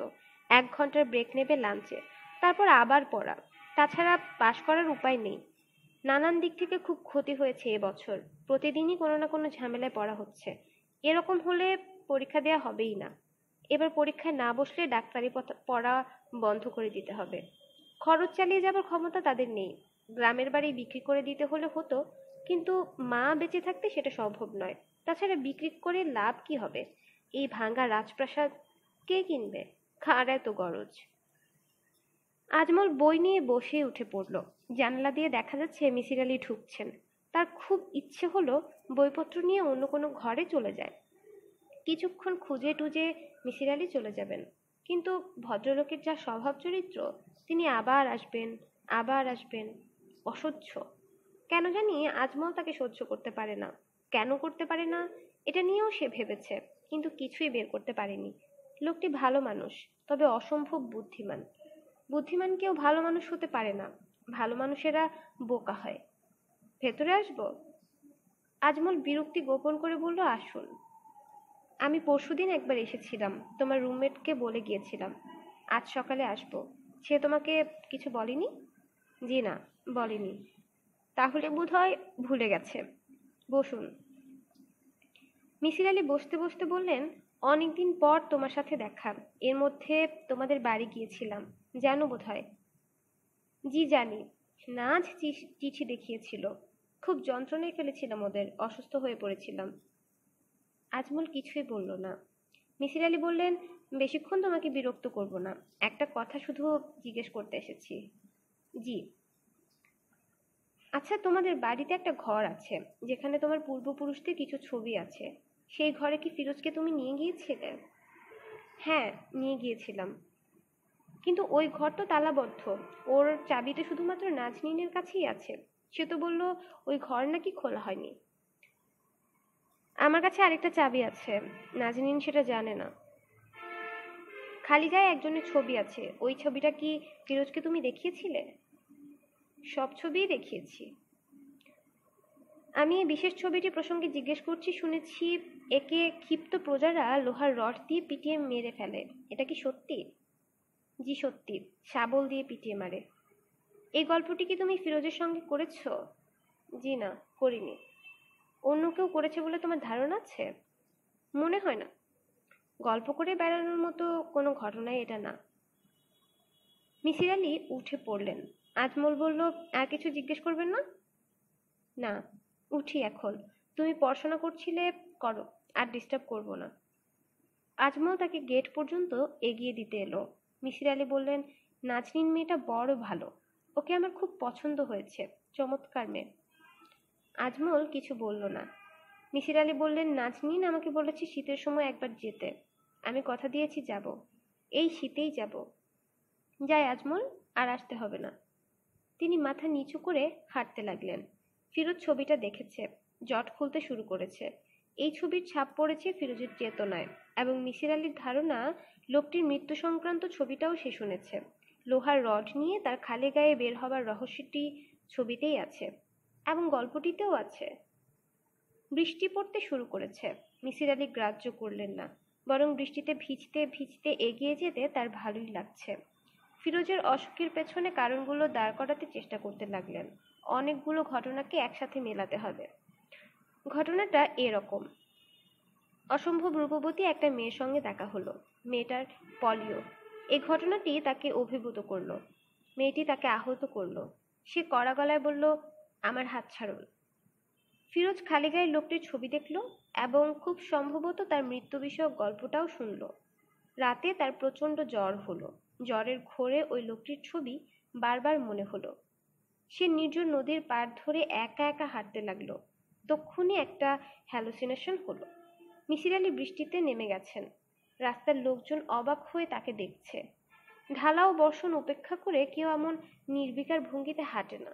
এক ঘন্টার ব্রেক নেবে লাঞ্চে তারপর আবার পড়া তাছাড়া পাশ করার উপায় নেই নানান দিক থেকে খুব ক্ষতি হয়েছে এবছর প্রতিদিনই কোনো না কোনো ঝামেলায় পড়া হচ্ছে এরকম হলে পরীক্ষা দেওয়া হবেই না এবার পরীক্ষায় না বসলে ডাক্তারি পড়া বন্ধ করে দিতে হবে খরচ চালিয়ে যাবার ক্ষমতা তাদের নেই গ্রামের বাড়ি বিক্রি করে দিতে হলে হতো কিন্তু মা বেঁচে থাকতে সেটা সম্ভব নয় তাছাড়া বিক্রি করে লাভ কি হবে এই ভাঙ্গা রাজপ্রাসাদ কে কিনবে খার এত গরজ আজমল বই নিয়ে বসে উঠে পড়ল জানলা দিয়ে দেখা যাচ্ছে মিসির আলী ঢুকছেন তার খুব ইচ্ছে হলো বইপত্র নিয়ে অন্য কোনো ঘরে চলে যায় কিছুক্ষণ খুঁজে টুজে মিসির আলী চলে যাবেন কিন্তু ভদ্রলোকের যা স্বভাব চরিত্র তিনি আবার আসবেন আবার আসবেন অসহ্য কেন জানি আজমল তাকে সহ্য করতে পারে না কেন করতে পারে না এটা নিয়েও সে ভেবেছে কিন্তু কিছুই বের করতে পারেনি লোকটি ভালো মানুষ তবে অসম্ভব বুদ্ধিমান বুদ্ধিমান কেউ ভালো মানুষ হতে পারে না ভালো মানুষেরা বোকা হয় ভেতরে আসবো আজমল বিরক্তি গোপন করে বলল আসুন আমি পরশুদিন একবার এসেছিলাম তোমার রুমমেটকে বলে গিয়েছিলাম আজ সকালে আসবো সে তোমাকে কিছু বলেনি জি না বলেনি তাহলে বোধ হয় ভুলে গেছে বসুন মিসির আলী বসতে বসতে বললেন অনেকদিন পর তোমার সাথে দেখা এর মধ্যে তোমাদের বাড়ি গিয়েছিলাম জানো বোধ হয় জি জানি নাজ চিঠি দেখিয়েছিল খুব যন্ত্রণায় ফেলেছিলাম ওদের অসুস্থ হয়ে পড়েছিলাম আজমল কিছুই বলল না মিসির আলী বললেন বেশিক্ষণ তোমাকে বিরক্ত করব না একটা কথা শুধু জিজ্ঞেস করতে এসেছি জি আচ্ছা তোমাদের বাড়িতে একটা ঘর আছে যেখানে তোমার পূর্বপুরুষদের কিছু ছবি আছে সেই ঘরে কি ফিরোজকে তুমি নিয়ে গিয়েছিলে হ্যাঁ নিয়ে গিয়েছিলাম কিন্তু ওই ঘর তো তালাবদ্ধ ওর চাবিটা শুধুমাত্র নাজনিনের কাছেই আছে সে তো বলল ওই ঘর নাকি খোলা হয়নি আমার কাছে আরেকটা চাবি আছে নাজনিন সেটা জানে না খালি গায়ে একজনের ছবি আছে ওই ছবিটা কি ফিরোজকে তুমি দেখিয়েছিলে সব ছবিই দেখিয়েছি আমি এই বিশেষ ছবিটি প্রসঙ্গে জিজ্ঞেস করছি শুনেছি একে ক্ষিপ্ত প্রজারা লোহার রড দিয়ে পিটিয়ে মেরে ফেলে এটা কি সত্যি জি সত্যি শাবল দিয়ে পিটিয়ে মারে এই গল্পটি কি তুমি ফিরোজের সঙ্গে করেছ জি না করিনি অন্য কেউ করেছে বলে তোমার ধারণা আছে মনে হয় না গল্প করে বেড়ানোর মতো কোনো ঘটনাই এটা না মিসির আলী উঠে পড়লেন আজমল বলল আর কিছু জিজ্ঞেস করবেন না না উঠি এখন তুমি পড়াশোনা করছিলে করো আর ডিস্টার্ব করব না আজমল তাকে গেট পর্যন্ত এগিয়ে দিতে এলো মিসির আলী বললেন নাজনীন মেয়েটা বড় ভালো ওকে আমার খুব পছন্দ হয়েছে চমৎকার মেয়ে আজমল কিছু বলল না মিসির আলী বললেন নাজনীন আমাকে বলেছে শীতের সময় একবার যেতে আমি কথা দিয়েছি যাব এই শীতেই যাব যাই আজমল আর আসতে হবে না তিনি মাথা নিচু করে হাঁটতে লাগলেন ফিরোজ ছবিটা দেখেছে জট খুলতে শুরু করেছে এই ছবির ছাপ পড়েছে ফিরোজের চেতনায় এবং মিসির আলীর ধারণা লোকটির মৃত্যু সংক্রান্ত ছবিটাও সে শুনেছে লোহার রড নিয়ে তার খালে গায়ে বের হবার রহস্যটি ছবিতেই আছে এবং গল্পটিতেও আছে বৃষ্টি পড়তে শুরু করেছে মিসির আলী গ্রাহ্য করলেন না বরং বৃষ্টিতে ভিজতে ভিজতে এগিয়ে যেতে তার ভালোই লাগছে ফিরোজের অসুখের পেছনে কারণগুলো দাঁড় করাতে চেষ্টা করতে লাগলেন অনেকগুলো ঘটনাকে একসাথে মেলাতে হবে ঘটনাটা এরকম অসম্ভব রূপবতী একটা মেয়ের সঙ্গে দেখা হলো মেয়েটার পলিও এই ঘটনাটি তাকে অভিভূত করলো মেয়েটি তাকে আহত করলো সে কড়া গলায় বলল আমার হাত ছাড়ুন ফিরোজ খালি গায়ে লোকটির ছবি দেখল এবং খুব সম্ভবত তার মৃত্যু বিষয়ক গল্পটাও শুনল রাতে তার প্রচণ্ড জ্বর হলো জ্বরের ঘোরে ওই লোকটির ছবি বারবার মনে হলো সে নির্জন নদীর পার ধরে একা একা হাঁটতে লাগলো তক্ষুনি একটা হ্যালোসিনেশন হলো মিসির আলী বৃষ্টিতে নেমে গেছেন রাস্তার লোকজন অবাক হয়ে তাকে দেখছে ঢালাও বর্ষণ উপেক্ষা করে কেউ এমন নির্বিকার ভঙ্গিতে হাঁটে না